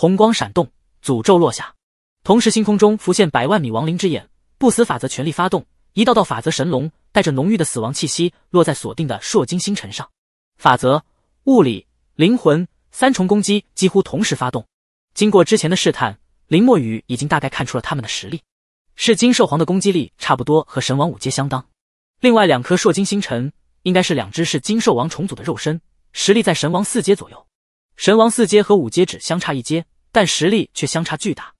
红光闪动，诅咒落下，同时星空中浮现百万米亡灵之眼，不死法则全力发动，一道道法则神龙带着浓郁的死亡气息落在锁定的烁金星辰上，法则、物理、灵魂三重攻击几乎同时发动。经过之前的试探，林墨雨已经大概看出了他们的实力，是金兽皇的攻击力差不多和神王五阶相当，另外两颗烁金星辰应该是两只是金兽王重组的肉身，实力在神王四阶左右。神王四阶和五阶只相差一阶，但实力却相差巨大。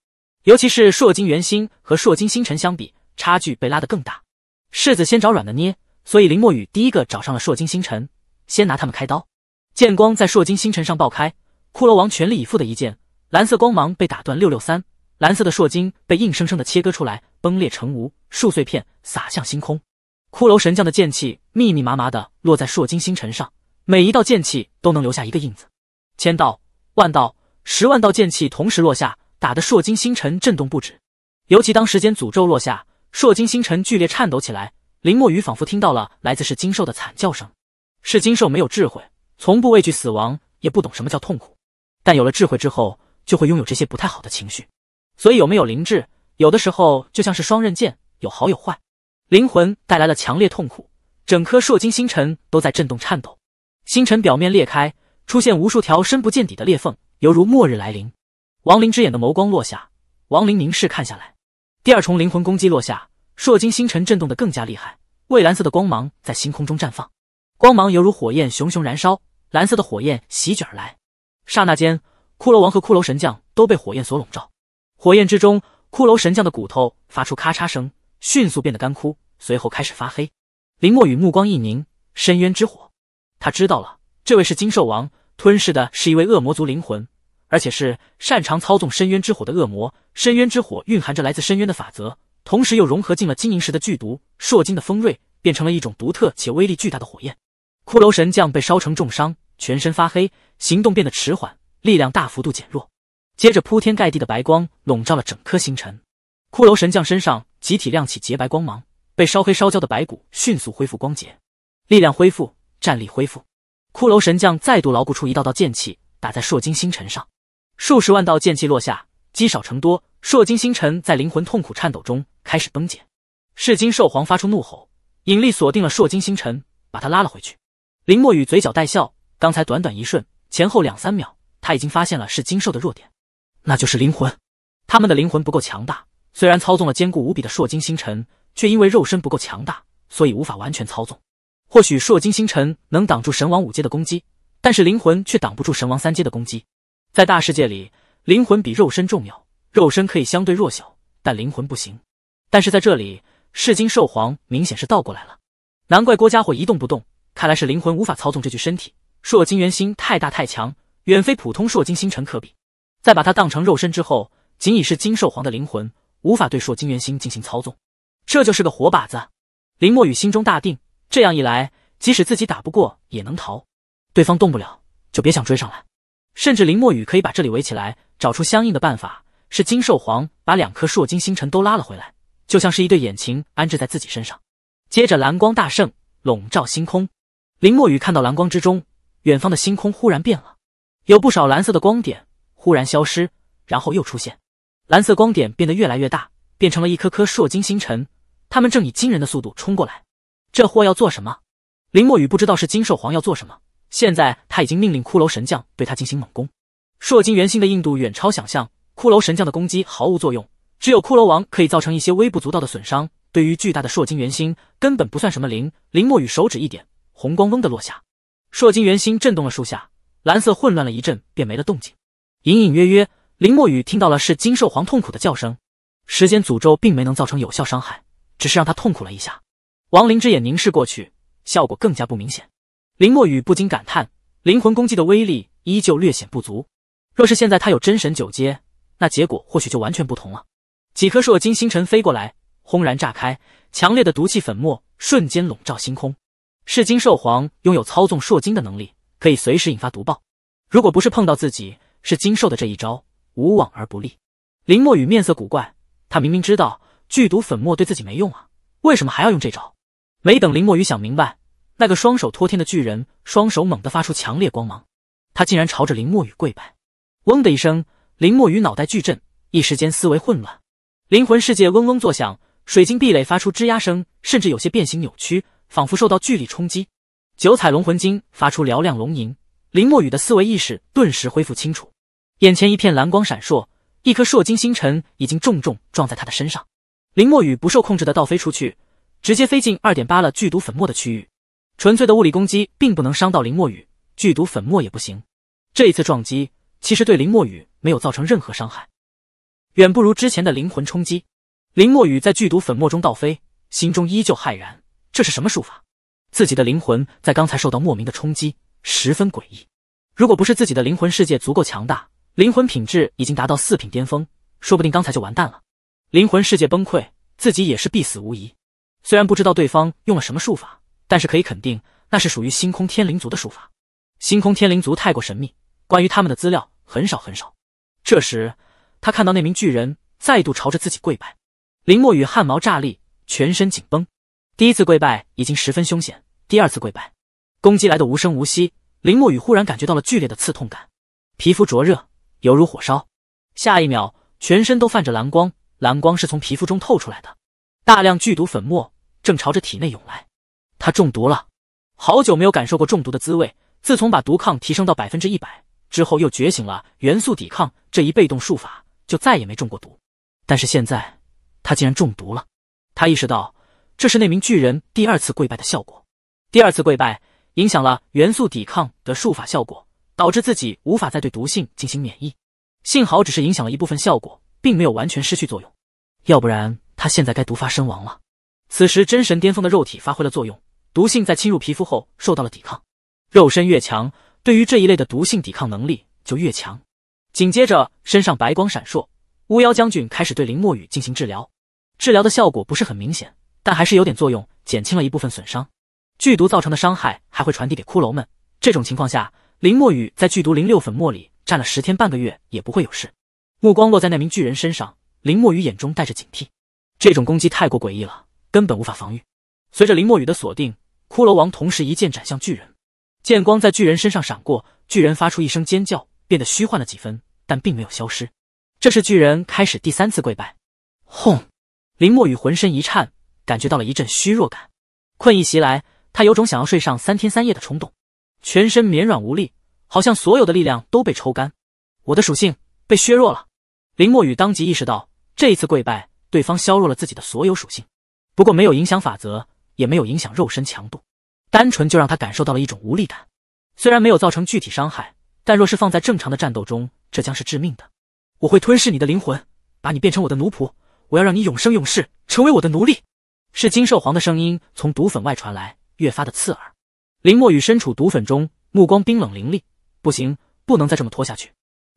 尤其是烁金元星和烁金星辰相比，差距被拉得更大。世子先找软的捏，所以林墨雨第一个找上了烁金星辰，先拿他们开刀。剑光在烁金星辰上爆开，骷髅王全力以赴的一剑，蓝色光芒被打断，六六三蓝色的烁金被硬生生的切割出来，崩裂成无数碎片，洒向星空。骷髅神将的剑气密密麻麻的落在烁金星辰上，每一道剑气都能留下一个印子。千道、万道、十万道剑气同时落下，打得烁金星辰震动不止。尤其当时间诅咒落下，烁金星辰剧烈颤抖起来。林墨雨仿佛听到了来自是金兽的惨叫声。是金兽没有智慧，从不畏惧死亡，也不懂什么叫痛苦。但有了智慧之后，就会拥有这些不太好的情绪。所以有没有灵智，有的时候就像是双刃剑，有好有坏。灵魂带来了强烈痛苦，整颗烁金星辰都在震动颤抖，星辰表面裂开。出现无数条深不见底的裂缝，犹如末日来临。亡灵之眼的眸光落下，亡灵凝视看下来，第二重灵魂攻击落下，烁金星辰震动得更加厉害，蔚蓝色的光芒在星空中绽放，光芒犹如火焰熊熊燃烧，蓝色的火焰席卷而来。刹那间，骷髅王和骷髅神将都被火焰所笼罩，火焰之中，骷髅神将的骨头发出咔嚓声，迅速变得干枯，随后开始发黑。林墨雨目光一凝，深渊之火，他知道了，这位是金兽王。吞噬的是一位恶魔族灵魂，而且是擅长操纵深渊之火的恶魔。深渊之火蕴含着来自深渊的法则，同时又融合进了晶银石的剧毒、烁金的锋锐，变成了一种独特且威力巨大的火焰。骷髅神将被烧成重伤，全身发黑，行动变得迟缓，力量大幅度减弱。接着，铺天盖地的白光笼罩了整颗星辰，骷髅神将身上集体亮起洁白光芒，被烧黑烧焦的白骨迅速恢复光洁，力量恢复，战力恢复。骷髅神将再度牢固出一道道剑气，打在烁金星辰上，数十万道剑气落下，积少成多，烁金星辰在灵魂痛苦颤抖中开始崩解。噬金兽皇发出怒吼，引力锁定了烁金星辰，把他拉了回去。林墨雨嘴角带笑，刚才短短一瞬，前后两三秒，他已经发现了噬金兽的弱点，那就是灵魂。他们的灵魂不够强大，虽然操纵了坚固无比的烁金星辰，却因为肉身不够强大，所以无法完全操纵。或许烁金星辰能挡住神王五阶的攻击，但是灵魂却挡不住神王三阶的攻击。在大世界里，灵魂比肉身重要，肉身可以相对弱小，但灵魂不行。但是在这里，噬金兽皇明显是倒过来了，难怪郭家伙一动不动，看来是灵魂无法操纵这具身体。烁金元星太大太强，远非普通烁金星辰可比。在把它当成肉身之后，仅已是金兽皇的灵魂无法对烁金元星进行操纵，这就是个活靶子。林墨雨心中大定。这样一来，即使自己打不过也能逃，对方动不了，就别想追上来。甚至林墨雨可以把这里围起来，找出相应的办法。是金兽皇把两颗烁金星辰都拉了回来，就像是一对眼睛安置在自己身上。接着，蓝光大盛，笼罩星空。林墨雨看到蓝光之中，远方的星空忽然变了，有不少蓝色的光点忽然消失，然后又出现。蓝色光点变得越来越大，变成了一颗颗烁金星辰，他们正以惊人的速度冲过来。这货要做什么？林墨雨不知道是金兽皇要做什么。现在他已经命令骷髅神将对他进行猛攻。烁金圆心的硬度远超想象，骷髅神将的攻击毫无作用，只有骷髅王可以造成一些微不足道的损伤。对于巨大的烁金圆心，根本不算什么灵。林墨雨手指一点，红光嗡的落下，烁金圆心震动了数下，蓝色混乱了一阵，便没了动静。隐隐约约，林墨雨听到了是金兽皇痛苦的叫声。时间诅咒并没能造成有效伤害，只是让他痛苦了一下。亡灵之眼凝视过去，效果更加不明显。林墨雨不禁感叹：灵魂攻击的威力依旧略显不足。若是现在他有真神九阶，那结果或许就完全不同了。几颗烁金星辰飞过来，轰然炸开，强烈的毒气粉末瞬间笼罩星空。是金兽皇拥有操纵烁金的能力，可以随时引发毒爆。如果不是碰到自己，是金兽的这一招无往而不利。林墨雨面色古怪，他明明知道剧毒粉末对自己没用啊，为什么还要用这招？没等林墨雨想明白，那个双手托天的巨人双手猛地发出强烈光芒，他竟然朝着林墨雨跪拜。嗡的一声，林墨雨脑袋巨震，一时间思维混乱，灵魂世界嗡嗡作响，水晶壁垒发出吱呀声，甚至有些变形扭曲，仿佛受到巨力冲击。九彩龙魂晶发出嘹亮龙吟，林墨雨的思维意识顿时恢复清楚，眼前一片蓝光闪烁，一颗烁金星辰已经重重撞在他的身上，林墨雨不受控制的倒飞出去。直接飞进二点八了剧毒粉末的区域，纯粹的物理攻击并不能伤到林墨雨，剧毒粉末也不行。这一次撞击其实对林墨雨没有造成任何伤害，远不如之前的灵魂冲击。林墨雨在剧毒粉末中倒飞，心中依旧骇然：这是什么术法？自己的灵魂在刚才受到莫名的冲击，十分诡异。如果不是自己的灵魂世界足够强大，灵魂品质已经达到四品巅峰，说不定刚才就完蛋了。灵魂世界崩溃，自己也是必死无疑。虽然不知道对方用了什么术法，但是可以肯定那是属于星空天灵族的术法。星空天灵族太过神秘，关于他们的资料很少很少。这时，他看到那名巨人再度朝着自己跪拜，林墨雨汗毛炸立，全身紧绷。第一次跪拜已经十分凶险，第二次跪拜，攻击来的无声无息。林墨雨忽然感觉到了剧烈的刺痛感，皮肤灼热，犹如火烧。下一秒，全身都泛着蓝光，蓝光是从皮肤中透出来的。大量剧毒粉末正朝着体内涌来，他中毒了。好久没有感受过中毒的滋味。自从把毒抗提升到百分之一百之后，又觉醒了元素抵抗这一被动术法，就再也没中过毒。但是现在，他竟然中毒了。他意识到，这是那名巨人第二次跪拜的效果。第二次跪拜影响了元素抵抗的术法效果，导致自己无法再对毒性进行免疫。幸好只是影响了一部分效果，并没有完全失去作用，要不然。他现在该毒发身亡了。此时真神巅峰的肉体发挥了作用，毒性在侵入皮肤后受到了抵抗。肉身越强，对于这一类的毒性抵抗能力就越强。紧接着，身上白光闪烁，巫妖将军开始对林墨雨进行治疗。治疗的效果不是很明显，但还是有点作用，减轻了一部分损伤。剧毒造成的伤害还会传递给骷髅们。这种情况下，林墨雨在剧毒零六粉末里站了十天半个月也不会有事。目光落在那名巨人身上，林墨雨眼中带着警惕。这种攻击太过诡异了，根本无法防御。随着林墨雨的锁定，骷髅王同时一剑斩向巨人，剑光在巨人身上闪过，巨人发出一声尖叫，变得虚幻了几分，但并没有消失。这是巨人开始第三次跪拜。轰！林墨雨浑身一颤，感觉到了一阵虚弱感，困意袭来，他有种想要睡上三天三夜的冲动，全身绵软无力，好像所有的力量都被抽干。我的属性被削弱了！林墨雨当即意识到，这一次跪拜。对方削弱了自己的所有属性，不过没有影响法则，也没有影响肉身强度，单纯就让他感受到了一种无力感。虽然没有造成具体伤害，但若是放在正常的战斗中，这将是致命的。我会吞噬你的灵魂，把你变成我的奴仆，我要让你永生永世成为我的奴隶。是金兽皇的声音从毒粉外传来，越发的刺耳。林墨雨身处毒粉中，目光冰冷凌厉。不行，不能再这么拖下去。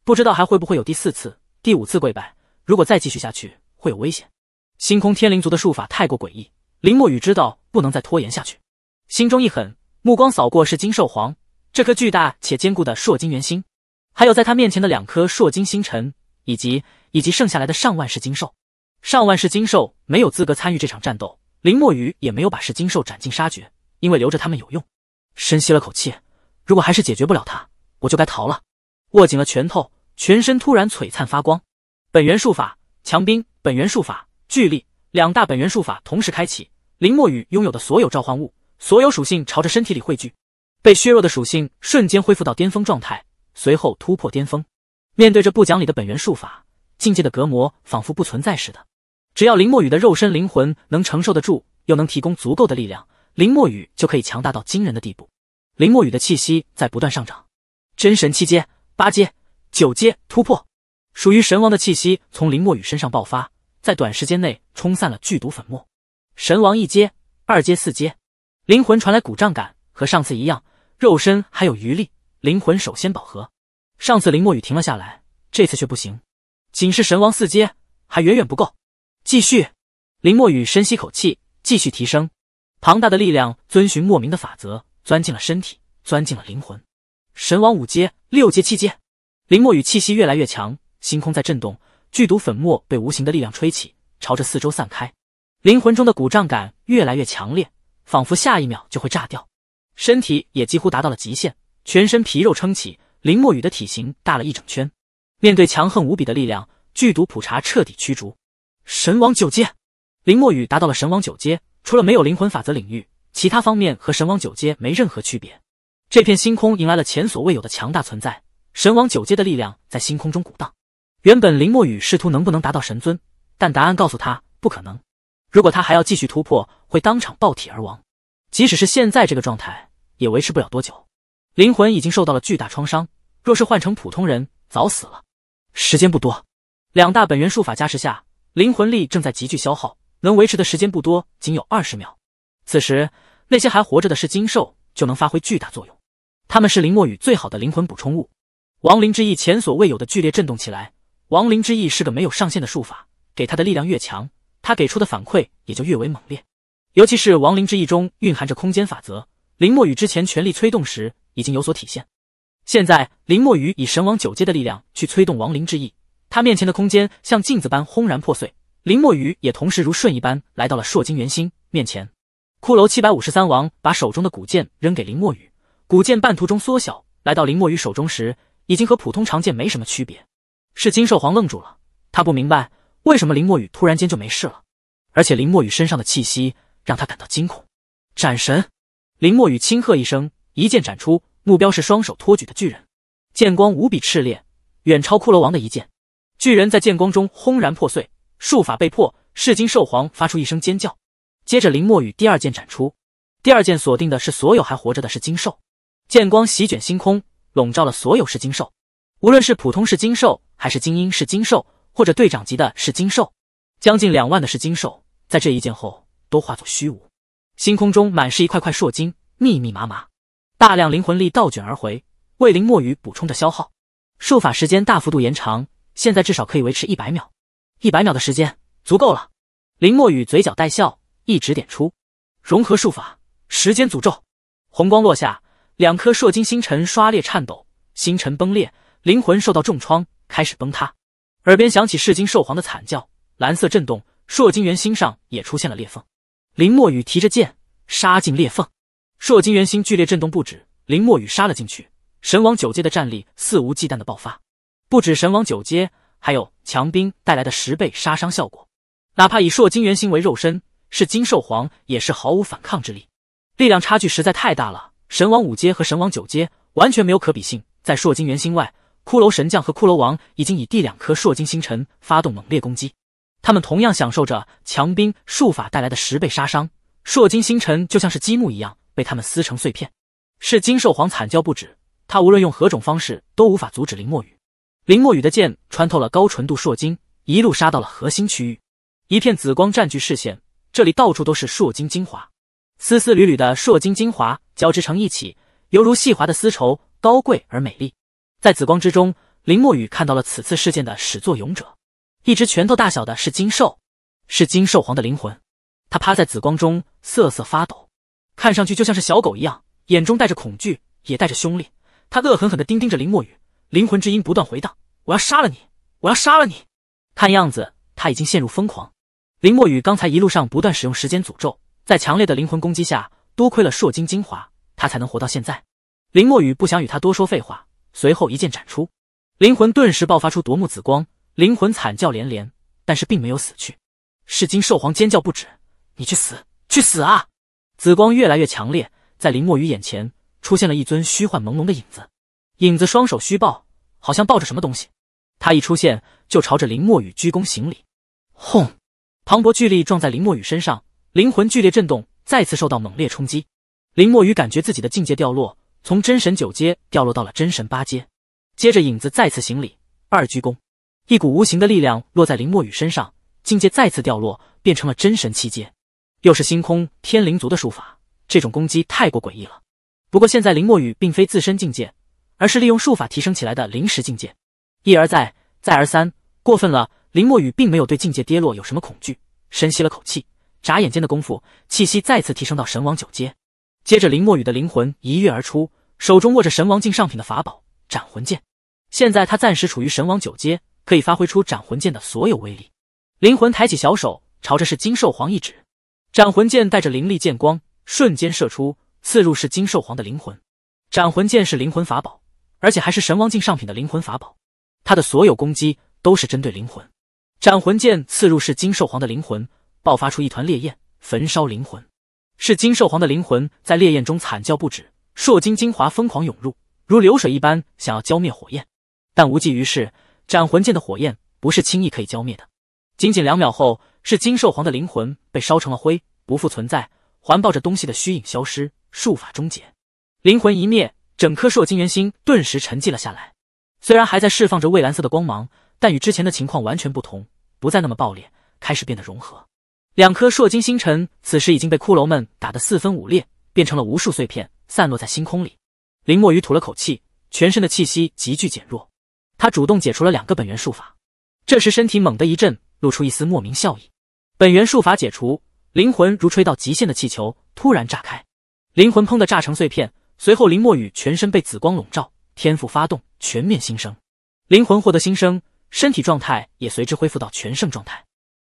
不知道还会不会有第四次、第五次跪拜？如果再继续下去……会有危险，星空天灵族的术法太过诡异，林墨雨知道不能再拖延下去，心中一狠，目光扫过是金兽皇这颗巨大且坚固的烁金元星，还有在他面前的两颗烁金星辰，以及以及剩下来的上万世金兽。上万世金兽没有资格参与这场战斗，林墨雨也没有把是金兽斩尽杀绝，因为留着他们有用。深吸了口气，如果还是解决不了他，我就该逃了。握紧了拳头，全身突然璀璨发光，本源术法强兵。本源术法聚力，两大本源术法同时开启。林墨雨拥有的所有召唤物，所有属性朝着身体里汇聚，被削弱的属性瞬间恢复到巅峰状态，随后突破巅峰。面对着不讲理的本源术法，境界的隔膜仿佛不存在似的。只要林墨雨的肉身灵魂能承受得住，又能提供足够的力量，林墨雨就可以强大到惊人的地步。林墨雨的气息在不断上涨，真神七阶、八阶、九阶突破，属于神王的气息从林墨雨身上爆发。在短时间内冲散了剧毒粉末。神王一阶、二阶、四阶，灵魂传来鼓胀感，和上次一样，肉身还有余力，灵魂首先饱和。上次林墨雨停了下来，这次却不行，仅是神王四阶还远远不够。继续，林墨雨深吸口气，继续提升。庞大的力量遵循莫名的法则，钻进了身体，钻进了灵魂。神王五阶、六阶、七阶，林墨雨气息越来越强，星空在震动。剧毒粉末被无形的力量吹起，朝着四周散开。灵魂中的鼓胀感越来越强烈，仿佛下一秒就会炸掉。身体也几乎达到了极限，全身皮肉撑起，林墨雨的体型大了一整圈。面对强横无比的力量，剧毒普查彻底驱逐。神王九阶，林墨雨达到了神王九阶，除了没有灵魂法则领域，其他方面和神王九阶没任何区别。这片星空迎来了前所未有的强大存在，神王九阶的力量在星空中鼓荡。原本林墨雨试图能不能达到神尊，但答案告诉他不可能。如果他还要继续突破，会当场爆体而亡。即使是现在这个状态，也维持不了多久。灵魂已经受到了巨大创伤，若是换成普通人，早死了。时间不多，两大本源术法加持下，灵魂力正在急剧消耗，能维持的时间不多，仅有二十秒。此时，那些还活着的是金兽，就能发挥巨大作用。他们是林墨雨最好的灵魂补充物。亡灵之翼前所未有的剧烈震动起来。亡灵之翼是个没有上限的术法，给他的力量越强，他给出的反馈也就越为猛烈。尤其是亡灵之翼中蕴含着空间法则，林墨雨之前全力催动时已经有所体现。现在林墨雨以神王九阶的力量去催动亡灵之翼，他面前的空间像镜子般轰然破碎，林墨雨也同时如瞬一般来到了烁金圆心面前。骷髅七百五十三王把手中的古剑扔给林墨雨，古剑半途中缩小，来到林墨雨手中时已经和普通长剑没什么区别。是金兽皇愣住了，他不明白为什么林墨雨突然间就没事了，而且林墨雨身上的气息让他感到惊恐。斩神！林墨雨轻喝一声，一剑斩出，目标是双手托举的巨人。剑光无比炽烈，远超骷髅王的一剑。巨人在剑光中轰然破碎，术法被破。噬金兽皇发出一声尖叫。接着，林墨雨第二剑斩出，第二剑锁定的是所有还活着的是金兽。剑光席卷星空，笼罩了所有噬金兽，无论是普通噬金兽。还是精英是精兽，或者队长级的，是精兽，将近两万的，是精兽，在这一剑后都化作虚无。星空中满是一块块烁金，密密麻麻，大量灵魂力倒卷而回，为林墨雨补充着消耗。术法时间大幅度延长，现在至少可以维持一百秒，一百秒的时间足够了。林墨雨嘴角带笑，一指点出，融合术法时间诅咒，红光落下，两颗烁金星辰刷裂颤抖，星辰崩裂，灵魂受到重创。开始崩塌，耳边响起噬金兽皇的惨叫，蓝色震动，烁金元心上也出现了裂缝。林墨雨提着剑杀进裂缝，烁金元心剧烈震动不止。林墨雨杀了进去，神王九阶的战力肆无忌惮的爆发，不止神王九阶，还有强兵带来的十倍杀伤效果。哪怕以烁金元心为肉身，噬金兽皇也是毫无反抗之力。力量差距实在太大了，神王五阶和神王九阶完全没有可比性，在烁金元心外。骷髅神将和骷髅王已经以第两颗烁金星辰发动猛烈攻击，他们同样享受着强兵术法带来的十倍杀伤，烁金星辰就像是积木一样被他们撕成碎片。是金兽皇惨叫不止，他无论用何种方式都无法阻止林墨雨。林墨雨的剑穿透了高纯度烁金，一路杀到了核心区域，一片紫光占据视线，这里到处都是烁金精华，丝丝缕缕的烁金精华交织成一起，犹如细滑的丝绸，高贵而美丽。在紫光之中，林墨雨看到了此次事件的始作俑者，一只拳头大小的是金兽，是金兽皇的灵魂。他趴在紫光中瑟瑟发抖，看上去就像是小狗一样，眼中带着恐惧，也带着凶厉。他恶狠狠地盯盯着林墨雨，灵魂之音不断回荡：“我要杀了你，我要杀了你！”看样子他已经陷入疯狂。林墨雨刚才一路上不断使用时间诅咒，在强烈的灵魂攻击下，多亏了烁金精华，他才能活到现在。林墨雨不想与他多说废话。随后一剑斩出，灵魂顿时爆发出夺目紫光，灵魂惨叫连连，但是并没有死去。噬金兽皇尖叫不止：“你去死，去死啊！”紫光越来越强烈，在林墨雨眼前出现了一尊虚幻朦胧的影子，影子双手虚抱，好像抱着什么东西。他一出现就朝着林墨雨鞠躬行礼。轰！磅礴巨力撞在林墨雨身上，灵魂剧烈震动，再次受到猛烈冲击。林墨雨感觉自己的境界掉落。从真神九阶掉落到了真神八阶，接着影子再次行礼，二鞠躬，一股无形的力量落在林墨雨身上，境界再次掉落，变成了真神七阶。又是星空天灵族的术法，这种攻击太过诡异了。不过现在林墨雨并非自身境界，而是利用术法提升起来的临时境界。一而再，再而三，过分了。林墨雨并没有对境界跌落有什么恐惧，深吸了口气，眨眼间的功夫，气息再次提升到神王九阶。接着，林墨雨的灵魂一跃而出，手中握着神王境上品的法宝斩魂剑。现在他暂时处于神王九阶，可以发挥出斩魂剑的所有威力。灵魂抬起小手，朝着是金兽皇一指，斩魂剑带着凌厉剑光瞬间射出，刺入是金兽皇的灵魂。斩魂剑是灵魂法宝，而且还是神王境上品的灵魂法宝。他的所有攻击都是针对灵魂。斩魂剑刺入是金兽皇的灵魂，爆发出一团烈焰，焚烧灵魂。是金兽皇的灵魂在烈焰中惨叫不止，烁金精华疯狂涌入，如流水一般想要浇灭火焰，但无济于事。斩魂剑的火焰不是轻易可以浇灭的。仅仅两秒后，是金兽皇的灵魂被烧成了灰，不复存在，环抱着东西的虚影消失，术法终结。灵魂一灭，整颗烁金元心顿时沉寂了下来。虽然还在释放着蔚蓝色的光芒，但与之前的情况完全不同，不再那么爆裂，开始变得融合。两颗烁金星辰，此时已经被骷髅们打得四分五裂，变成了无数碎片，散落在星空里。林墨雨吐了口气，全身的气息急剧减弱。他主动解除了两个本源术法，这时身体猛地一震，露出一丝莫名笑意。本源术法解除，灵魂如吹到极限的气球，突然炸开，灵魂砰的炸成碎片。随后，林墨雨全身被紫光笼罩，天赋发动，全面新生。灵魂获得新生，身体状态也随之恢复到全盛状态。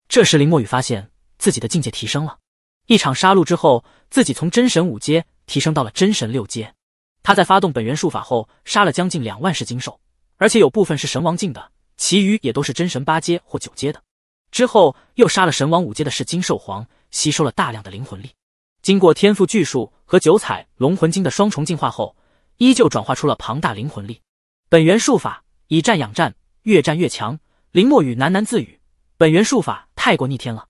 这时，林墨雨发现。自己的境界提升了，一场杀戮之后，自己从真神五阶提升到了真神六阶。他在发动本源术法后，杀了将近两万噬金兽，而且有部分是神王境的，其余也都是真神八阶或九阶的。之后又杀了神王五阶的噬金兽皇，吸收了大量的灵魂力。经过天赋巨术和九彩龙魂经的双重进化后，依旧转化出了庞大灵魂力。本源术法以战养战，越战越强。林墨雨喃喃自语：“本源术法太过逆天了。”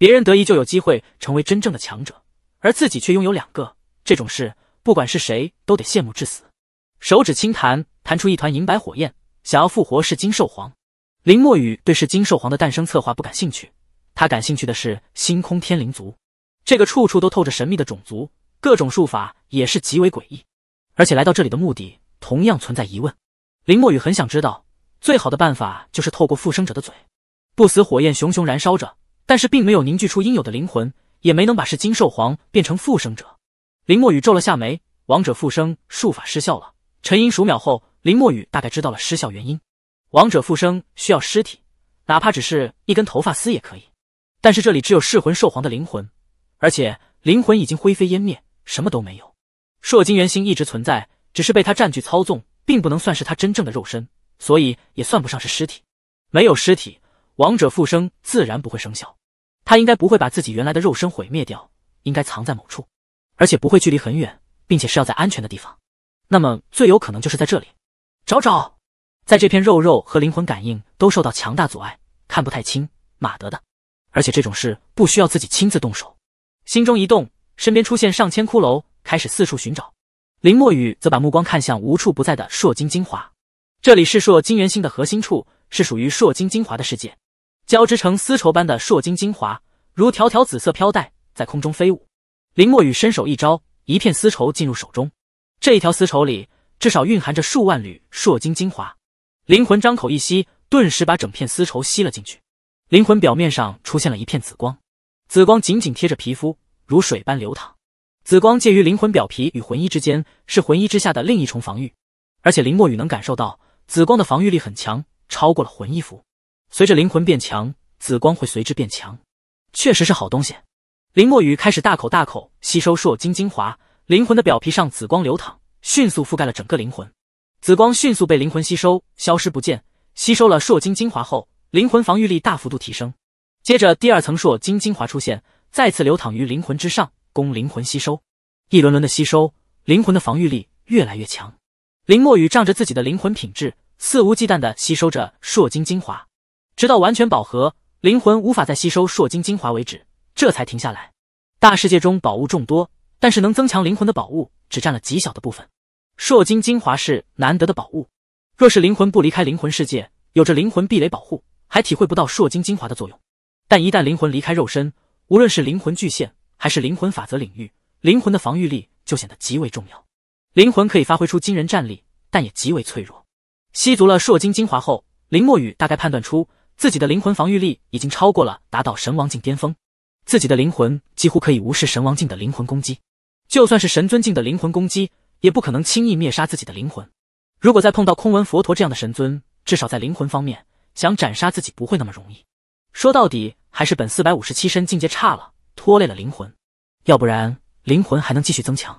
别人得意就有机会成为真正的强者，而自己却拥有两个，这种事不管是谁都得羡慕至死。手指轻弹，弹出一团银白火焰，想要复活是金兽皇。林墨雨对是金兽皇的诞生策划不感兴趣，他感兴趣的是星空天灵族，这个处处都透着神秘的种族，各种术法也是极为诡异，而且来到这里的目的同样存在疑问。林墨雨很想知道，最好的办法就是透过复生者的嘴。不死火焰熊熊燃烧着。但是并没有凝聚出应有的灵魂，也没能把噬金兽皇变成复生者。林墨雨皱了下眉，王者复生术法失效了。沉吟数秒后，林墨雨大概知道了失效原因。王者复生需要尸体，哪怕只是一根头发丝也可以。但是这里只有噬魂兽皇的灵魂，而且灵魂已经灰飞烟灭，什么都没有。烁金元星一直存在，只是被他占据操纵，并不能算是他真正的肉身，所以也算不上是尸体。没有尸体，王者复生自然不会生效。他应该不会把自己原来的肉身毁灭掉，应该藏在某处，而且不会距离很远，并且是要在安全的地方。那么最有可能就是在这里，找找。在这片肉肉和灵魂感应都受到强大阻碍，看不太清。马德的，而且这种事不需要自己亲自动手。心中一动，身边出现上千骷髅，开始四处寻找。林墨雨则把目光看向无处不在的烁金精华，这里是烁金元星的核心处，是属于烁金精华的世界。交织成丝绸般的烁金精华，如条条紫色飘带在空中飞舞。林墨雨伸手一招，一片丝绸进入手中。这一条丝绸里至少蕴含着数万缕烁金精华。灵魂张口一吸，顿时把整片丝绸吸了进去。灵魂表面上出现了一片紫光，紫光紧紧贴着皮肤，如水般流淌。紫光介于灵魂表皮与魂衣之间，是魂衣之下的另一重防御。而且林墨雨能感受到，紫光的防御力很强，超过了魂衣服。随着灵魂变强，紫光会随之变强，确实是好东西。林墨雨开始大口大口吸收烁金精华，灵魂的表皮上紫光流淌，迅速覆盖了整个灵魂。紫光迅速被灵魂吸收，消失不见。吸收了烁金精华后，灵魂防御力大幅度提升。接着第二层烁金精华出现，再次流淌于灵魂之上，供灵魂吸收。一轮轮的吸收，灵魂的防御力越来越强。林墨雨仗着自己的灵魂品质，肆无忌惮地吸收着烁金精华。直到完全饱和，灵魂无法再吸收烁金精华为止，这才停下来。大世界中宝物众多，但是能增强灵魂的宝物只占了极小的部分。烁金精华是难得的宝物，若是灵魂不离开灵魂世界，有着灵魂壁垒保护，还体会不到烁金精华的作用。但一旦灵魂离开肉身，无论是灵魂巨限还是灵魂法则领域，灵魂的防御力就显得极为重要。灵魂可以发挥出惊人战力，但也极为脆弱。吸足了烁金精华后，林墨雨大概判断出。自己的灵魂防御力已经超过了达到神王境巅峰，自己的灵魂几乎可以无视神王境的灵魂攻击，就算是神尊境的灵魂攻击，也不可能轻易灭杀自己的灵魂。如果再碰到空文佛陀这样的神尊，至少在灵魂方面想斩杀自己不会那么容易。说到底还是本四百五十七身境界差了，拖累了灵魂，要不然灵魂还能继续增强。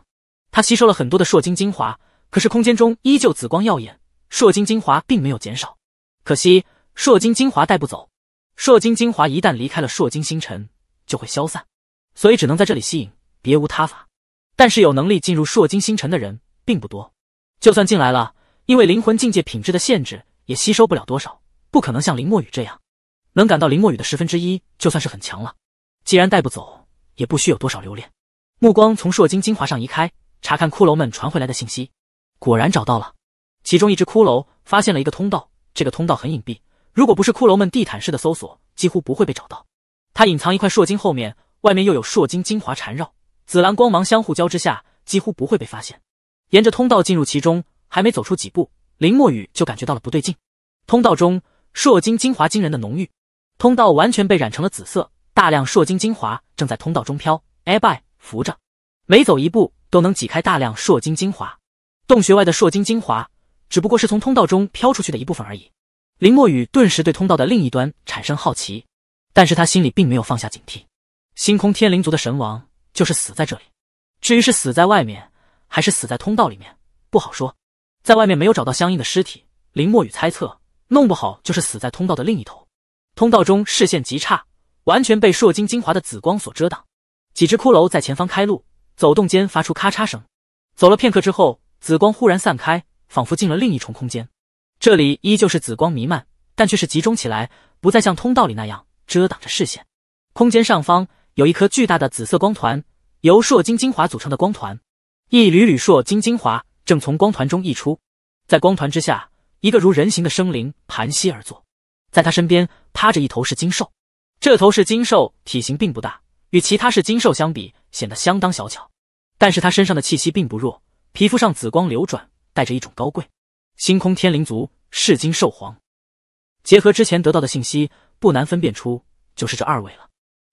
他吸收了很多的烁金精华，可是空间中依旧紫光耀眼，烁金精华并没有减少。可惜。烁金精华带不走，烁金精华一旦离开了烁金星辰就会消散，所以只能在这里吸引，别无他法。但是有能力进入烁金星辰的人并不多，就算进来了，因为灵魂境界品质的限制，也吸收不了多少，不可能像林墨雨这样，能赶到林墨雨的十分之一就算是很强了。既然带不走，也不需有多少留恋。目光从烁金精华上移开，查看骷髅们传回来的信息，果然找到了，其中一只骷髅发现了一个通道，这个通道很隐蔽。如果不是骷髅们地毯式的搜索，几乎不会被找到。它隐藏一块烁金后面，外面又有烁金精华缠绕，紫蓝光芒相互交织下，几乎不会被发现。沿着通道进入其中，还没走出几步，林墨雨就感觉到了不对劲。通道中烁金精华惊人的浓郁，通道完全被染成了紫色，大量烁金精华正在通道中飘，air by 扶着，每走一步都能挤开大量烁金精华。洞穴外的烁金精华，只不过是从通道中飘出去的一部分而已。林墨雨顿时对通道的另一端产生好奇，但是他心里并没有放下警惕。星空天灵族的神王就是死在这里，至于是死在外面还是死在通道里面，不好说。在外面没有找到相应的尸体，林墨雨猜测，弄不好就是死在通道的另一头。通道中视线极差，完全被烁金精华的紫光所遮挡。几只骷髅在前方开路，走动间发出咔嚓声。走了片刻之后，紫光忽然散开，仿佛进了另一重空间。这里依旧是紫光弥漫，但却是集中起来，不再像通道里那样遮挡着视线。空间上方有一颗巨大的紫色光团，由烁金精华组成的光团，一缕缕烁金精华正从光团中溢出。在光团之下，一个如人形的生灵盘膝而坐，在他身边趴着一头是金兽。这头是金兽，体型并不大，与其他是金兽相比显得相当小巧，但是他身上的气息并不弱，皮肤上紫光流转，带着一种高贵。星空天灵族噬金兽皇，结合之前得到的信息，不难分辨出就是这二位了。